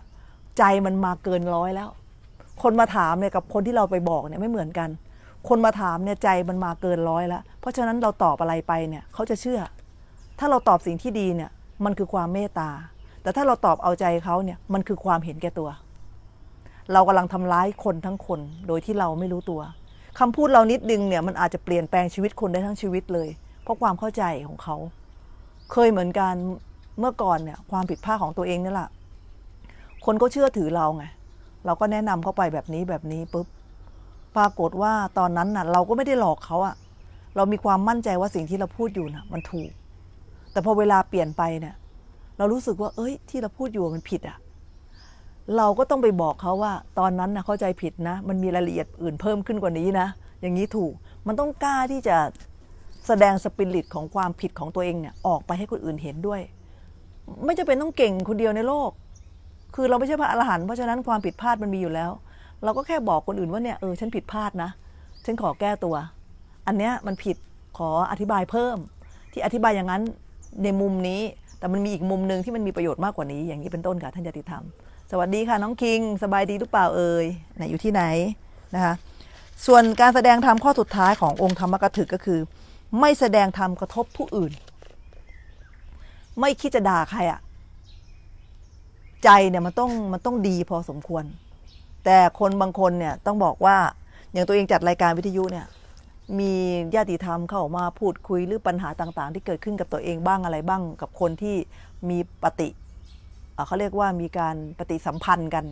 ใจมันมาเกินร้อยแล้ว คนมาถามเนี่ยกับคนที่เราไปบอกเนี่ยไม่เหมือนกัน คนมาถามเนี่ยใจมันมาเกินร้อยแล้ว เพราะฉะนั้นเราตอบอะไรไปเนี่ยเขาจะเชื่อ ถ้าเราตอบสิ่งที่ดีเนี่ยมันคือความเมตตา แต่ถ้าเราตอบเอาใจเขาเนี่ยมันคือความเห็นแก่ตัว เรากำลังทำร้ายคนทั้งคนโดยที่เราไม่รู้ตัว คำพูดเรานิดนึงเนี่ยมันอาจจะเปลี่ยนแปลงชีวิตคนได้ทั้งชีวิตเลยเพราะความเข้าใจของเขา เคยเหมือนกัน เมื่อก่อนเนี่ยความผิดพลาดของตัวเองนี่แหละคนก็เชื่อถือเราไง เราก็แนะนำเขาไปแบบนี้แบบนี้ปุ๊บปรากฏว่าตอนนั้นน่ะ เราก็ไม่ได้หลอกเขาอะเรามีความมั่นใจว่าสิ่งที่เราพูดอยู่น่ะ มันถูก แต่พอเวลาเปลี่ยนไปเนี่ย เรารู้สึกว่า เอ้ย ที่เราพูดอยู่มันผิดอะเราก็ต้องไปบอกเขาว่า ตอนนั้นน่ะ เข้าใจผิดนะมันมีรายละเอียดอื่นเพิ่มขึ้นกว่านี้นะอย่างนี้ถูก มันต้องกล้าที่จะแสดงสปิริตของความผิดของตัวเองเนี่ยออกไปให้คนอื่นเห็นด้วย ไม่จะเป็นต้องเก่งคนเดียวในโลก คือเราไม่ใช่พระอรหันต์เพราะฉะนั้นความผิดพลาดมันมีอยู่แล้ว เราก็แค่บอกคนอื่นว่าเนี่ยเออฉันผิดพลาดนะฉันขอแก้ตัว อันเนี้ยมันผิดขออธิบายเพิ่ม ที่อธิบายอย่างนั้นในมุมนี้ แต่มันมีอีกมุมหนึ่งที่มันมีประโยชน์มากกว่านี้ อย่างนี้เป็นต้นค่ะท่านยติธรรม สวัสดีค่ะน้องคิง สบายดีหรือเปล่าเอ่ยไหนอยู่ที่ไหนนะคะส่วนการแสดงธรรมข้อสุดท้ายขององค์ธรรมกถึกก็คือไม่แสดงธรรมกระทบผู้อื่น ไม่คิดจะด่าใครอะใจเนี่ยมันต้องมันต้องดีพอสมควร แต่คนบางคนเนี่ย ต้องบอกว่า อย่างตัวเองจัดรายการวิทยุเนี่ย มีญาติธรรมเข้ามาพูดคุยหรือปัญหาต่างๆ ที่เกิดขึ้นกับตัวเองบ้างอะไรบ้าง กับคนที่มีปฏิเขาเรียกว่ามีการปฏิสัมพันธ์กัน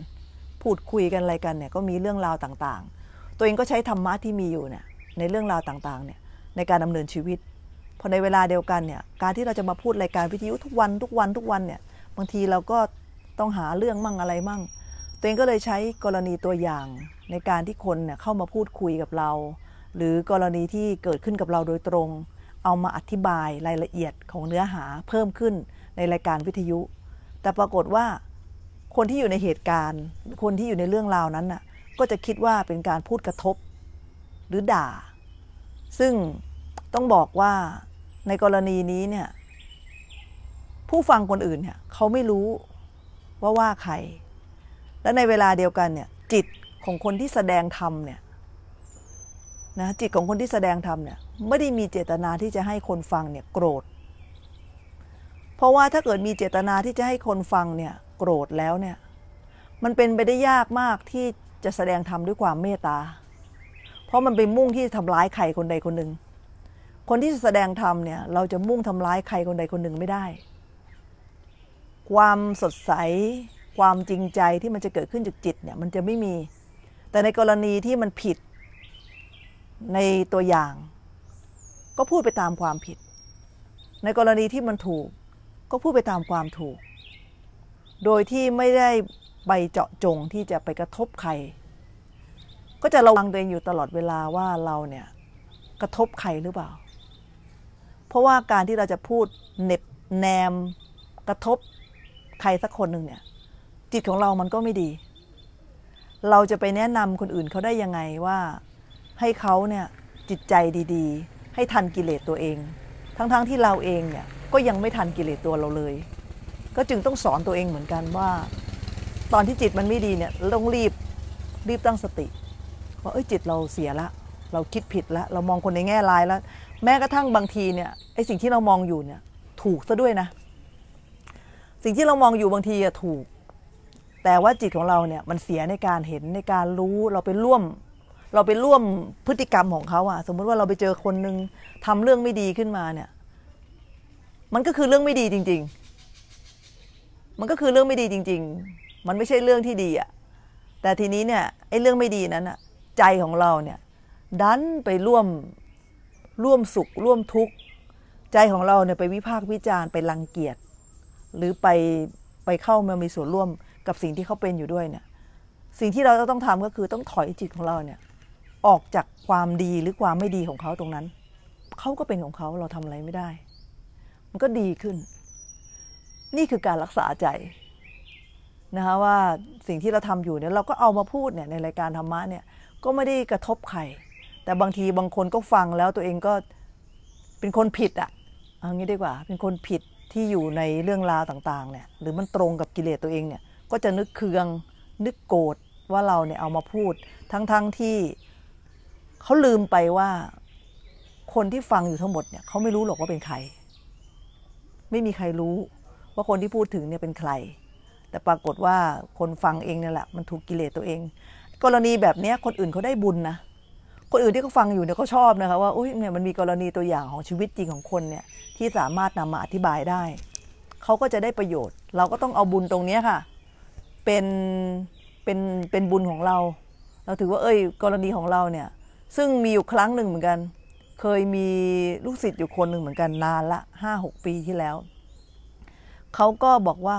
พูดคุยกันอะไรกันเนี่ยก็มีเรื่องราวต่างๆ ตัวเองก็ใช้ธรรมะที่มีอยู่เนี่ยในเรื่องราวต่างๆเนี่ยในการดำเนินชีวิตพอในเวลาเดียวกันเนี่ยการที่เราจะมาพูดรายการวิทยุทุกวันทุกวันทุกวันเนี่ยบางทีเราก็ต้องหาเรื่องมั่งอะไรมั่ง ตัวเองก็เลยใช้กรณีตัวอย่างในการที่คนเนี่ยเข้ามาพูดคุยกับเรา หรือกรณีที่เกิดขึ้นกับเราโดยตรง เอามาอธิบายรายละเอียดของเนื้อหาเพิ่มขึ้นในรายการวิทยุ แต่ปรากฏว่าคนที่อยู่ในเหตุการณ์ คนที่อยู่ในเรื่องราวนั้นน่ะก็จะคิดว่าเป็นการพูดกระทบหรือด่าซึ่งต้องบอกว่าในกรณีนี้เนี่ยผู้ฟังคนอื่นเนี่ยเขาไม่รู้ว่าว่าใคร และในเวลาเดียวกันเนี่ยจิตของคนที่แสดงธรรมเนี่ยนะจิตของคนที่แสดงธรรมเนี่ย ไม่ได้มีเจตนาที่จะให้คนฟังเนี่ยโกรธ เพราะว่าถ้าเกิดมีเจตนาที่จะให้คนฟังเนี่ย โกรธแล้วเนี่ย มันเป็นไปได้ยากมากที่จะแสดงธรรมด้วยความเมตตาราะมันไปมุ่งที่ทำร้ายใครคนใดคนหนึ่ง คนที่แสดงธรรมเนี่ย เราจะมุ่งทำร้ายใครคนใดคนหนึ่งไม่ได้ ความสดใส ความจริงใจที่มันจะเกิดขึ้นจากจิต เนี่ยมันจะไม่มี แต่ในกรณีที่มันผิดในตัวอย่าง ก็พูดไปตามความผิด ในกรณีที่มันถูก ก็พูดไปตามความถูก โดยที่ไม่ได้ ไปเจาะจงที่จะไปกระทบใครก็จะระวังตัวเองอยู่ตลอดเวลาว่าเราเนี่ยกระทบใครหรือเปล่า เพราะว่าการที่เราจะพูดเน็บแนมกระทบใครสักคนหนึ่งเนี่ยจิตของเรามันก็ไม่ดี เราจะไปแนะนำคนอื่นเขาได้ยังไงว่าให้เขาเนี่ยจิตใจดี ๆ ให้ทันกิเลสตัวเอง ทั้งๆทที่เราเองเนี่ยก็ยังไม่ทันกิเลสตัวเราเลย ก็จึงต้องสอนตัวเองเหมือนกันว่า ตอนที่จิตมันไม่ดีเนี่ยต้องรีบรีบตั้งสติว่าเอ้ยจิตเราเสียละ เราคิดผิดละเรามองคนในแง่ร้ายแล้วแม้กระทั่งบางทีเนี่ยไอสิ่งที่เรามองอยู่เนี่ยถูกซะด้วยนะ สิ่งที่เรามองอยู่บางทีอะถูก แต่ว่าจิตของเราเนี่ยมันเสียในการเห็นในการรู้เราไปร่วม เราไปร่วมพฤติกรรมของเขาอะสมมุติว่าเราไปเจอคนนึงทำเรื่องไม่ดีขึ้นมาเนี่ย มันก็คือเรื่องไม่ดีจริงๆ มันก็คือเรื่องไม่ดีจริง ๆ มันไม่ใช่เรื่องที่ดีอะแต่ทีนี้เนี่ยไอ้เรื่องไม่ดีนั้นอะใจของเราเนี่ยดันไปร่วมร่วมสุขร่วมทุกข์ ใจของเราเนี่ยไปวิพากษ์วิจารณ์ไปรังเกียจหรือไปไปเข้ามามีส่วนร่วมกับสิ่งที่เขาเป็นอยู่ด้วยเนี่ย สิ่งที่เราจะต้องทำก็คือต้องถอยจิตของเราเนี่ย ออกจากความดีหรือความไม่ดีของเขาตรงนั้น เขาก็เป็นของเขาเราทำอะไรไม่ได้ มันก็ดีขึ้น นี่คือการรักษาใจนะคะว่าสิ่งที่เราทำอยู่เนี่ยเราก็เอามาพูดเนี่ยในรายการธรรมะเนี่ยก็ไม่ได้กระทบใคร แต่บางทีบางคนก็ฟังแล้วตัวเองก็เป็นคนผิดอะเอางี้ดีกว่า เป็นคนผิดที่อยู่ในเรื่องราวต่างๆ เนี่ย หรือมันตรงกับกิเลสตัวเองเนี่ย ก็จะนึกเคือง นึกโกรธว่าเราเนี่ยเอามาพูดทั้งๆทที่เขาลืมไปว่าคนที่ฟังอยู่ทั้งหมดเนี่ยเขาไม่รู้หรอกว่าเป็นใคร ไม่มีใครรู้ว่าคนที่พูดถึงเนี่ยเป็นใคร แต่ปรากฏว่าคนฟังเองเนี่ยแหละมันถูกกิเลสตัวเองกรณีแบบนี้คนอื่นเขาได้บุญนะ คนอื่นที่เขาฟังอยู่เนี่ยเขาชอบนะคะว่าอุ้ยเนี่ยมันมีกรณีตัวอย่างของชีวิตจริงของคนเนี่ย ที่สามารถนำมาอธิบายได้ เขาก็จะได้ประโยชน์เราก็ต้องเอาบุญตรงนี้ค่ะ เป็น เป็นเป็นบุญของเรา เราถือว่า เอ้ย กรณีของเราเนี่ยซึ่งมีอยู่ครั้งหนึ่งเหมือนกัน เคยมีลูกศิษย์อยู่คนหนึ่งเหมือนกันนานละห้าหกปีที่แล้วเขาก็บอกว่า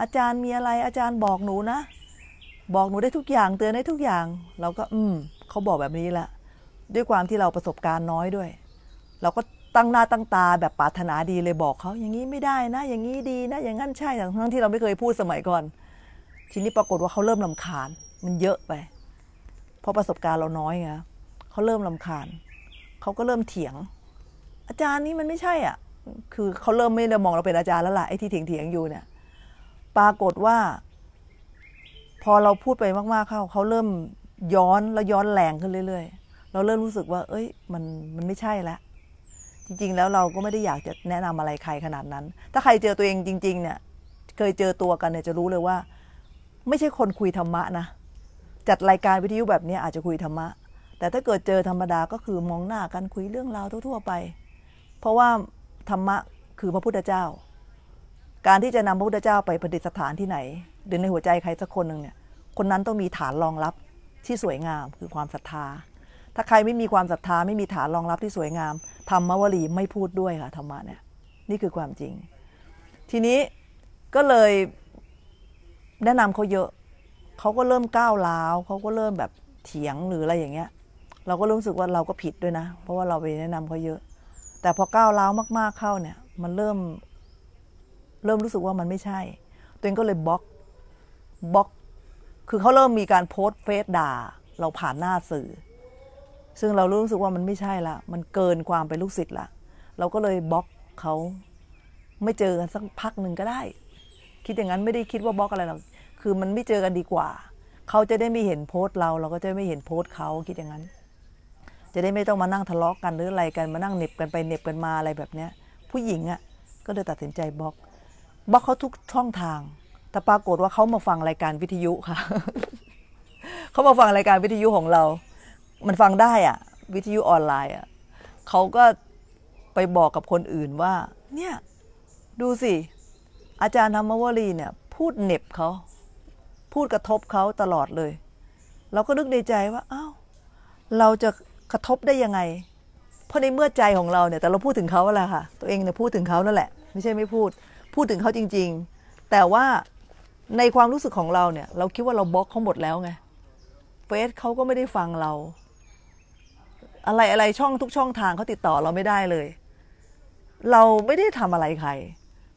อาจารย์มีอะไรอาจารย์บอกหนูนะบอกหนูได้ทุกอย่างเตือนได้ทุกอย่าง เราก็อืมเขาบอกแบบนี้แหละ ด้วยความที่เราประสบการณ์น้อยด้วย เราก็ตั้งหน้าตั้งตาแบบปรารถนาดีเลยบอกเขาอย่างนี้ไม่ได้นะอย่างนี้ดีนะ อย่างนั้นใช่ทั้งที่เราไม่เคยพูดสมัยก่อน ทีนี้ปรากฏว่าเขาเริ่มลาคาญมันเยอะไปเพราะประสบการณ์เราน้อยไงเขาเริ่มลาคาญเขาก็เริ่มเถียง อาจารย์นี้มันไม่ใช่อ่ะคือเขาเริ่มไม่ได้มองเราเป็นอาจารย์แล้วล่ะไอ้ที่เถียงเถียงอยู่เนี่ย ปรากฏว่าพอเราพูดไปมากๆเข้าเขาเริ่มย้อนแล้วย้อนแรงขึ้นเรื่อยๆ เราเริ่มรู้สึกว่า เอ้ย มันมันไม่ใช่ละ จริงๆ แล้วเราก็ไม่ได้อยากจะแนะนำอะไรใครขนาดนั้น ถ้าใครเจอตัวเองจริง ๆ เนี่ย เคยเจอตัวกันเนี่ยจะรู้เลยว่า ไม่ใช่คนคุยธรรมะนะ จัดรายการวิทยุแบบนี้อาจจะคุยธรรมะ แต่ถ้าเกิดเจอธรรมดาก็คือมองหน้ากันคุยเรื่องราวทั่วๆไป เพราะว่าธรรมะคือพระพุทธเจ้า การที่จะนำพระพุทธเจ้าไปประดิษฐานที่ไหนหรือในหัวใจใครสักคนหนึ่งเนี่ย คนนั้นต้องมีฐานรองรับที่สวยงามคือความศรัทธา ถ้าใครไม่มีความศรัทธาไม่มีฐานรองรับที่สวยงามธรรมวลีไม่พูดด้วยค่ะธรรมะเนี่ย นี่คือความจริง ทีนี้ก็เลย แนะนำเขาเยอะเขาก็เริ่มก้าวร้าวเขาก็เริ่มแบบเถียงหรืออะไรอย่างเงี้ย เราก็รู้สึกว่าเราก็ผิดด้วยนะ เพราะว่าเราไปแนะนำเขาเยอะ แต่พอก้าวร้าวมาก ๆเข้าเนี่ย มันเริ่มเริ่มรู้สึกว่ามันไม่ใช่ ตัวเองก็เลยบล็อกบล็อก คือเขาเริ่มมีการโพสเฟซด่าเราผ่านหน้าสื่อ ซึ่งเรารู้สึกว่ามันไม่ใช่ละ มันเกินความเป็นลูกศิษย์ละ เราก็เลยบล็อกเขา ไม่เจอกันสักพักหนึ่งก็ได้ คิดอย่างนั้นไม่ได้คิดว่าบล็อกอะไรหรอก คือมันไม่เจอกันดีกว่า เขาจะได้ไม่เห็นโพสต์เรา เราก็จะไม่เห็นโพสต์เขาคิดอย่างนั้น จะได้ไม่ต้องมานั่งทะเลาะกกัน หรืออะไรกัน มานั่งเน็บกันไปเน็บกันมาอะไรแบบเนี้ยผู้หญิงอะ่ะก็เลยตัดสินใจบล็อก บล็อกเขาทุกช่องทางแต่ปรากฏว่าเขามาฟังรายการวิทยุค่ะ เขามาฟังรายการวิทยุของเรา มันฟังได้อะวิทยุออนไลน์อ่ะเขาก็ไปบอกกับคนอื่นว่า เนี่ย ดูสิ อาจารย์ธรรมวรีเนี่ย พูดเน็บเขา พูดกระทบเขาตลอดเลย เราก็นึกในใจว่าอา้าวเราจะกระทบได้ยังไง เพราะในเมื่อใจของเราเนี่ย แต่เราพูดถึงเขาแะไรค่ะ ตัวเองเนี่ยพูดถึงเขานั่นแหละ ไม่ใช่ไม่พูด พูดถึงเขาจริง ๆ แต่ว่าในความรู้สึกของเราเนี่ย เราคิดว่าเราบล็อกเขาหมดแล้วไงเฟซเขาก็ไม่ได้ฟังเรา อะไรอะไรช่อง ทุกช่องทางเขาติดต่อเราไม่ได้เลย เราไม่ได้ทำอะไรใคร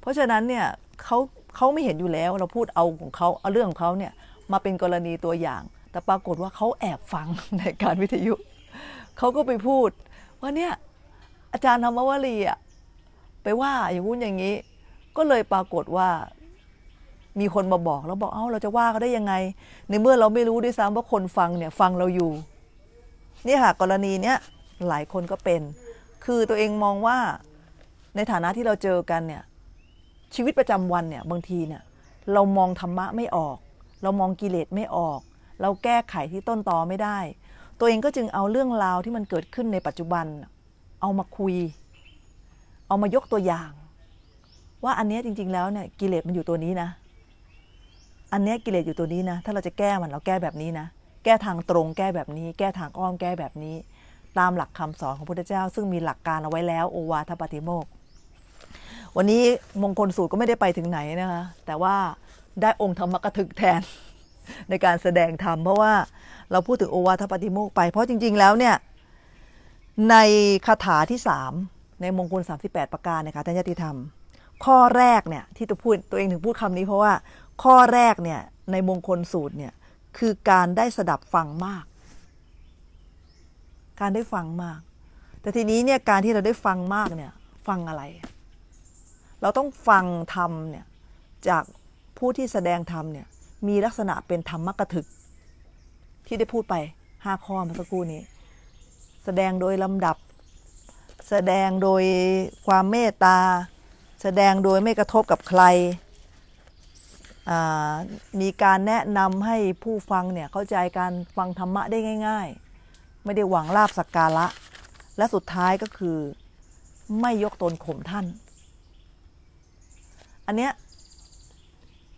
เพราะฉะนั้นเนี่ยเขาเขาไม่เห็นอยู่แล้วเราพูดเอาของเขาเอาเรื่องของเขาเนี่ยมาเป็นกรณีตัวอย่าง แต่ปรากฏว่าเขาแอบฟังในการวิทยุเขาก็ไปพูดว่าเนี่ย อาจารย์ธรรมวลีอะไปว่าอย่างงู้นอย่างนี้ ก็เลยปรากฏว่ามีคนมาบอกแล้วบอกเอ้าเราจะว่าเขาได้ยังไงในเมื่อเราไม่รู้ด้วยซ้ำว่าคนฟังเนี่ยฟังเราอยู่นี่ค่ะกรณีเนี้ยหลายคนก็เป็น คือตัวเองมองว่าในฐานะที่เราเจอกันเนี่ย ชีวิตประจำวันเนี่ย บางทีเนี่ย เรามองธรรมะไม่ออก เรามองกิเลสไม่ออก เราแก้ไขที่ต้นตอไม่ได้ ตัวเองก็จึงเอาเรื่องราวที่มันเกิดขึ้นในปัจจุบันเอามาคุย เอามายกตัวอย่าง ว่าอันนี้จริงๆแล้วเนี่ยกิเลสมันอยู่ตัวนี้นะอันนี้กิเลสอยู่ตัวนี้นะ ถ้าเราจะแก้มันเราแก้แบบนี้นะ แก้ทางตรงแก้แบบนี้ แก้ทางอ้อมแก้แบบนี้ ตามหลักคำสอนของพุทธเจ้า ซึ่งมีหลักการเอาไว้แล้วโอวาทปฏิโมก วันนี้มงคลสูตรก็ไม่ได้ไปถึงไหนนะคะ แต่ว่าได้องค์ธรรมกระถึกแทนในการแสดงธรรม เพราะว่าเราพูดถึงโอวาทปฏิโมก ไป เพราะจริง ๆ แล้วเนี่ย ในคาถาที่สามในมงคล38 ประการนนคะท่านยติธรรม ข้อแรกเนี่ยที่ตัวพูดตัวเองถึงพูดคำนี้เพราะว่าข้อแรกเนี่ยในมงคลสูตรเนี่ยคือการได้สดับฟังมาก การได้ฟังมาก แต่ทีนี้เนี่ยการที่เราได้ฟังมากเนี่ยฟังอะไร เราต้องฟังธรรมเนี่ยจากผู้ที่แสดงธรรมเนี่ยมีลักษณะเป็นธรรมกถึก ที่ได้พูดไปห้าข้อเมื่อสักครู่นี้แสดงโดยลำดับ แสดงโดยความเมตตา แสดงโดยไม่กระทบกับใครมีการแนะนำให้ผู้ฟังเนี่ย เข้าใจการฟังธรรมะได้ง่ายๆ ไม่ได้หวังลาบสักการะ และสุดท้ายก็คือไม่ยกตนข่มท่าน อันเนี้ย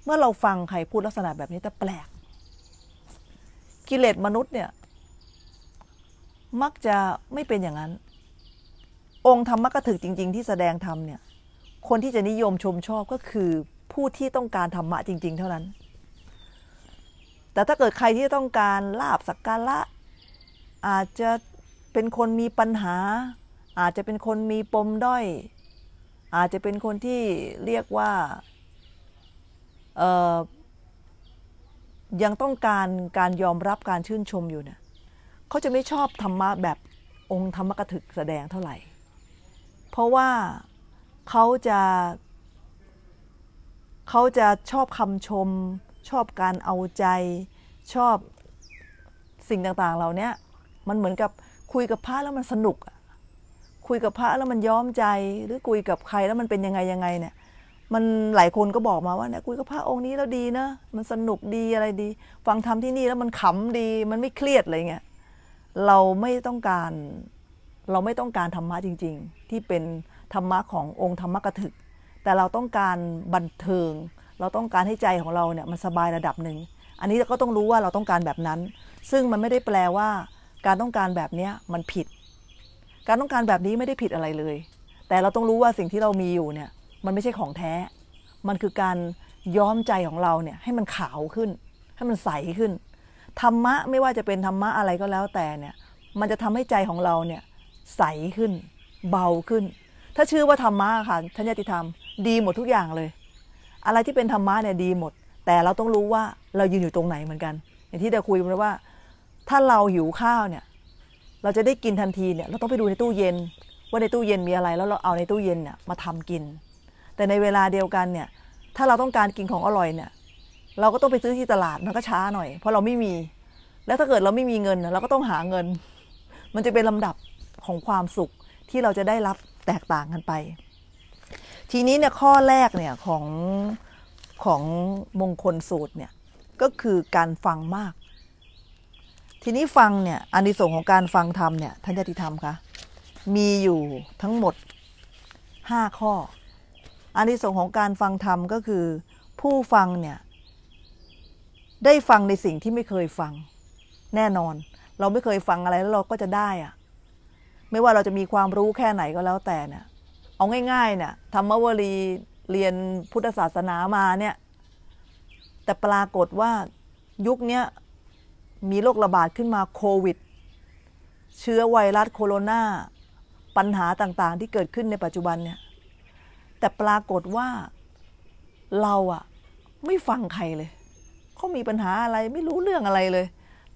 เมื่อเราฟังใครพูดลักษณะแบบนี้แต่แปลก กิเลสมนุษย์เนี่ย มักจะไม่เป็นอย่างนั้น องค์ธรรมะกระถึกจริงๆที่แสดงธรรมเนี่ย คนที่จะนิยมชมชอบก็คือผู้ที่ต้องการธรรมะจริงๆ เท่านั้น แต่ถ้าเกิดใครที่ต้องการลาบสักการะอาจจะเป็นคนมีปัญหา อาจจะเป็นคนมีปมด้อยอาจจะเป็นคนที่เรียกว่ายังต้องการการยอมรับการชื่นชมอยู่เนี่ยเขาจะไม่ชอบธรรมะแบบองค์ธรรมกถึกแสดงเท่าไหร่ เพราะว่าเขาจะเขาจะชอบคำชม ชอบการเอาใจชอบสิ่งต่างๆ เหล่านี้มันเหมือนกับคุยกับพระแล้วมันสนุก คุยกับพระแล้วมันย้อมใจหรือคุยกับใครแล้วมันเป็นยังไงยังไงเนี่ย มันหลายคนก็บอกมาว่าเนี่ยคุยกับพระองค์นี้แล้วดีนะ มันสนุกดีอะไรดี ฟังธรรมที่นี่แล้วมันขำดี มันไม่เครียดอะไรเงี้ยเราไม่ต้องการเราไม่ต้องการธรรมะจริง ๆ ที่เป็นธรรมะขององค์ธรรมะกระถึกแต่เราต้องการบันเทิง เราต้องการให้ใจของเราเนี่ย มันสบายระดับหนึ่ง อันนี้ก็ต้องรู้ว่าเราต้องการแบบนั้น ซึ่งมันไม่ได้แปลว่า การต้องการแบบนี้มันผิด การต้องการแบบนี้ไม่ได้ผิดอะไรเลย แต่เราต้องรู้ว่าสิ่งที่เรามีอยู่เนี่ย มันไม่ใช่ของแท้ มันคือการย้อมใจของเราเนี่ยให้มันขาวขึ้น ให้มันใสขึ้น ธรรมะไม่ว่าจะเป็นธรรมะอะไรก็แล้วแต่เนี่ย มันจะทำให้ใจของเราเนี่ยใสขึ้น เบาขึ้น ถ้าชื่อว่าธรรมะค่ะทัญนญาติธรรมดีหมดทุกอย่างเลย อะไรที่เป็นธรรมะเนี่ยดีหมด แต่เราต้องรู้ว่าเรายืนอยู่ตรงไหนเหมือนกัน อย่างที่เราคุยกันว่าถ้าเราหิวข้าวเนี่ยเราจะได้กินทันทีเนี่ย เราต้องไปดูในตู้เย็น ว่าในตู้เย็นมีอะไร แล้วเราเอาในตู้เย็นเนี่ยมาทำกิน แต่ในเวลาเดียวกันเนี่ยถ้าเราต้องการกินของอร่อยเนี่ย เราก็ต้องไปซื้อที่ตลาดมันก็ช้าหน่อยเพราะเราไม่มี แล้วถ้าเกิดเราไม่มีเงินเราก็ต้องหาเงิน มันจะเป็นลำดับของความสุขที่เราจะได้รับแตกต่างกันไปทีนี้เนี่ย ข้อแรกเนี่ยของของมงคลสูตรเนี่ยก็คือการฟังมาก ทีนี้ฟังเนี่ยอันิสงของ การฟังธรรมเนี่ย ท่านญาติธรรมคะมีอยู่ทั้งหมด5ข้อ อันิสงของการฟังธรรมก็คือ ผู้ฟังเนี่ย ได้ฟังในสิ่งที่ไม่เคยฟังแน่นอน เราไม่เคยฟังอะไรแล้วเราก็จะได้อะไม่ว่าเราจะมีความรู้แค่ไหนก็แล้วแต่เนี่ยเอาง่ายๆเนี่ย ธรรมวรีเรียนพุทธศาสนามาเนี่ย แต่ปรากฏว่ายุคนี้มีโรคระบาดขึ้นมาโควิด เชื้อไวรัสโคโรนาปัญหาต่าง ๆ ที่เกิดขึ้นในปัจจุบันเนี่ย แต่ปรากฏว่าเราอะไม่ฟังใครเลย เขามีปัญหาอะไรไม่รู้เรื่องอะไรเลย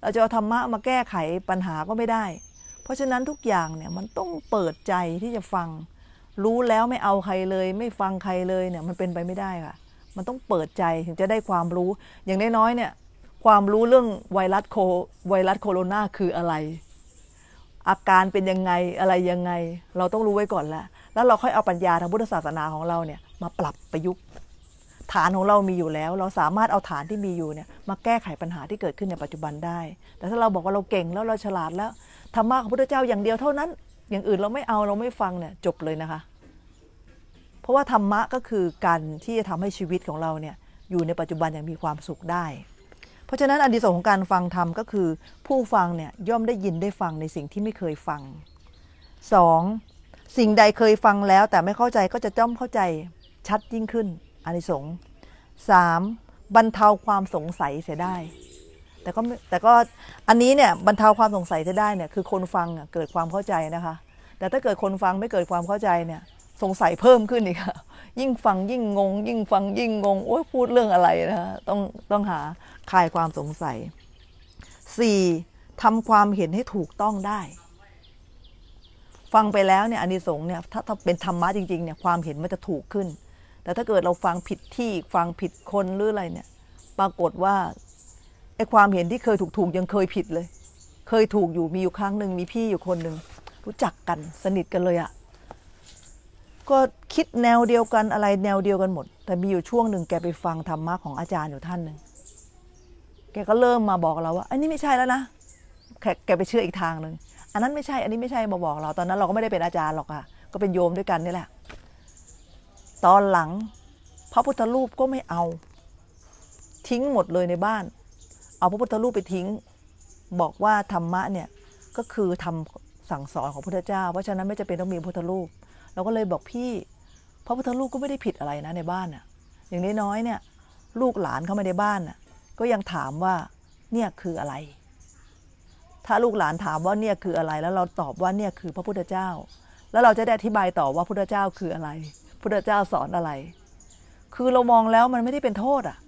เราจะเอาธรรมะมาแก้ไขปัญหาก็ไม่ได้ เพราะฉะนั้นทุกอย่างเนี่ยมันต้องเปิดใจที่จะฟังรู้แล้วไม่เอาใครเลยไม่ฟังใครเลยเนี่ยมันเป็นไปไม่ได้ค่ะ มันต้องเปิดใจถึงจะได้ความรู้อย่างน้อยๆเนี่ย ความรู้เรื่องไวรัสโคไวรัสโคโรนาคืออะไร อาการเป็นยังไงอะไรยังไง เราต้องรู้ไว้ก่อนแล้ว แล้วเราค่อยเอาปัญญาทางพุทธศาสนาของเราเนี่ยมาปรับประยุกต์ฐานของเรามีอยู่แล้ว เราสามารถเอาฐานที่มีอยู่เนี่ย มาแก้ไขปัญหาที่เกิดขึ้นในปัจจุบันได้ แต่ถ้าเราบอกว่าเราเก่งแล้วเราฉลาดแล้วธรรมะของพระพุทธเจ้าอย่างเดียวเท่านั้นอย่างอื่นเราไม่เอาเราไม่ฟังเนี่ยจบเลยนะคะ เพราะว่าธรรมะก็คือการที่จะทำให้ชีวิตของเราเนี่ยอยู่ในปัจจุบันอย่างมีความสุขได้ เพราะฉะนั้นอดีตของการฟังธรรมก็คือผู้ฟังเนี่ยย่อมได้ยินได้ฟังในสิ่งที่ไม่เคยฟัง 2. สิ่งใดเคยฟังแล้วแต่ไม่เข้าใจก็จะจ้อมเข้าใจชัดยิ่งขึ้นอันิสงส์ 3. บรรเทาความสงสัยเสียได้แต่ก็แต่ก็อันนี้เนี่ย บรรเทาความสงสัยจะได้เนี่ย คือ คนฟังเกิดความเข้าใจนะคะ แต่ถ้าเกิดคนฟังไม่เกิดความเข้าใจเนี่ย สงสัยเพิ่มขึ้นอีกค่ะ ยิ่งฟังยิ่งงงยิ่งฟังยิ่งงงโอ้ยพูดเรื่องอะไรนะคะต้องต้องหาคลายความสงสัย 4. ทำความเห็นให้ถูกต้องได้ ฟังไปแล้วเนี่ยอานิสงส์เนี่ยถ้าถ้าเป็นธรรมะจริงๆ เนี่ยความเห็นมันจะถูกขึ้น แต่ถ้าเกิดเราฟังผิดที่ฟังผิดคนหรืออะไรเนี่ย ปรากฏว่าไอความเห็นที่เคยถูกถูกยังเคยผิดเลย เคยถูกอยู่มีอยู่ครั้งหนึ่งมีพี่อยู่คนหนึ่งรู้จักกันสนิทกันเลยอะ ก็คิดแนวเดียวกันอะไร แนวเดียวกันหมด แต่มีอยู่ช่วงหนึ่งแก ไปฟังธรรมะของอาจารย์อยู่ท่านหนึ่งแกก็เริ่มมาบอกเราว่าอันนี้ไม่ใช่แล้วนะแกแกไปเชื่ออีกทางหนึ่งอันนั้นไม่ใช่อันนี้ไม่ใช่มาบอกเราตอนนั้น เราก็ไม่ได้เป็นอาจารย์หรอกอะก็เป็นโยมด้วยกันนี่แหละ ตอนหลัง พระพุทธรูปก็ไม่เอา ทิ้งหมดเลยในบ้านเอาพระพุทธรูปไปทิ้ง บอกว่าธรรมะเนี่ย ก็คือทำสั่งสอนของพระพุทธเจ้า เพราะฉะนั้นไม่จำเป็นต้องมีพระพุทธรูป เราก็เลยบอกพี่ พระพุทธรูปก็ไม่ได้ผิดอะไรนะในบ้านอะ่ะ อย่างน้อยๆเนี่ยลูกหลานเข้ามาในบ้านอ่ะก็ยังถามว่าเนี่ยคืออะไร ถ้าลูกหลานถามว่าเนี่ยคืออะไร แล้วเราตอบว่าเนี่ยคือพระพุทธเจ้า แล้วเราจะได้อธิบายต่อว่าพุทธเจ้าคืออะไรพุทธเจ้าสอนอะไร คือเรามองแล้วมันไม่ได้เป็นโทษอ่ะ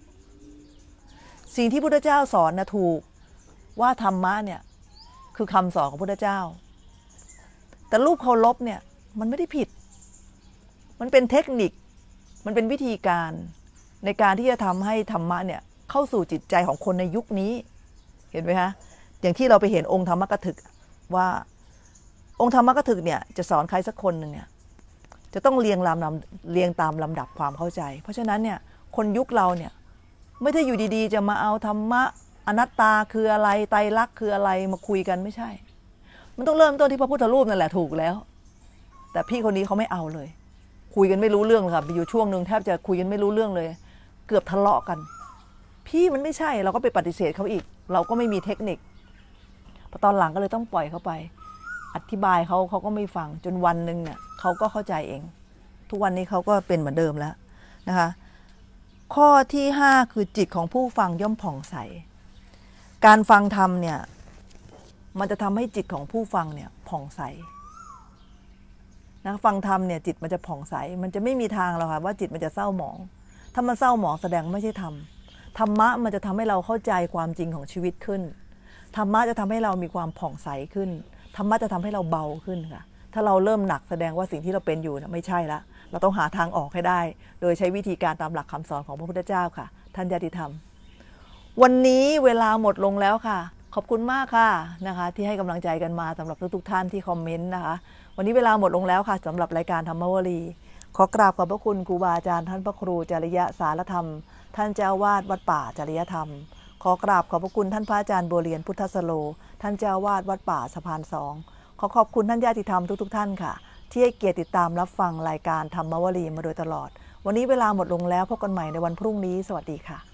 สิ่งที่พุทธเจ้าสอนนะถูกว่าธรรมะเนี่ยคือคำสอนของพุทธเจ้า แต่รูปเคารพเนี่ยมันไม่ได้ผิด มันเป็นเทคนิค มันเป็นวิธีการในการที่จะทำให้ธรรมะเนี่ย เข้าสู่จิตใจของคนในยุคนี้เห็นไหมคะอย่างที่เราไปเห็นองค์ธรรมกถึกว่า องค์ธรรมกถึกเนี่ยจะสอนใครสักคนหนึ่งเนี่ยจะต้องเรียงลำลำเรียงตามลำดับความเข้าใจ เพราะฉะนั้นเนี่ยคนยุคเราเนี่ยไม่ได้อยู่ดี ๆ จะมาเอาธรรมะอนัตตาคืออะไรไตรลักษณ์คืออะไรมาคุยกันไม่ใช่ มันต้องเริ่มต้นที่พระพุทธรูปนั่นแหละถูกแล้ว แต่พี่คนนี้เขาไม่เอาเลย คุยกันไม่รู้เรื่องเลยค่ะอยู่ช่วงหนึ่งแทบจะคุยกันไม่รู้เรื่องเลย เกือบทะเลาะกัน พี่มันไม่ใช่เราก็ไปปฏิเสธเขาอีก เราก็ไม่มีเทคนิคพอตอนหลังก็เลยต้องปล่อยเขาไป อธิบายเขาเขาก็ไม่ฟังจนวันหนึ่งเนี่ยเขาก็เข้าใจเอง ทุกวันนี้เขาก็เป็นเหมือนเดิมแล้วนะคะข้อที่ 5 คือจิตของผู้ฟังย่อมผ่องใส การฟังธรรมเนี่ย มันจะทำให้จิตของผู้ฟังเนี่ยผ่องใสนะฟังธรรมเนี่ย จิตมันจะผ่องใสมันจะไม่มีทางหรอกค่ะว่าจิตมันจะเศร้าหมองถ้ามันเศร้าหมองแสดงไม่ใช่ธรรมธรรมะมันจะทำให้เราเข้าใจความจริงของชีวิตขึ้นธรรมะจะทำให้เรามีความผ่องใสขึ้นธรรมะจะทำให้เราเบาขึ้นค่ะถ้าเราเริ่มหนักแสดงว่าสิ่งที่เราเป็นอยู่นะไม่ใช่ละเราต้องหาทางออกให้ได้ โดยใช้วิธีการตามหลักคำสอนของพระพุทธเจ้าค่ะ ท่านญาติธรรม วันนี้เวลาหมดลงแล้วค่ะ ขอบคุณมากค่ะนะคะที่ให้กำลังใจกันมาสำหรับทุกๆท่านที่คอมเมนต์นะคะ วันนี้เวลาหมดลงแล้วค่ะ สำหรับรายการธรรมวรีขอกราบขอบพระคุณครูบาอาจารย์ ท่านพระครูจริยะสารธรรม ท่านเจ้าวาดวัดป่าจริยธรรม ขอกราบขอบพระคุณท่านพระอาจารย์บัวเรียนพุทธสโล ท่านเจ้าวาดวัดป่าสะพานสอง ขอขอบคุณท่านญาติธรรมทุกๆท่านค่ะที่ให้เกียรติติดตามรับฟังรายการธรรมวลีมาโดยตลอด วันนี้เวลาหมดลงแล้วพบกันใหม่ในวันพรุ่งนี้ สวัสดีค่ะ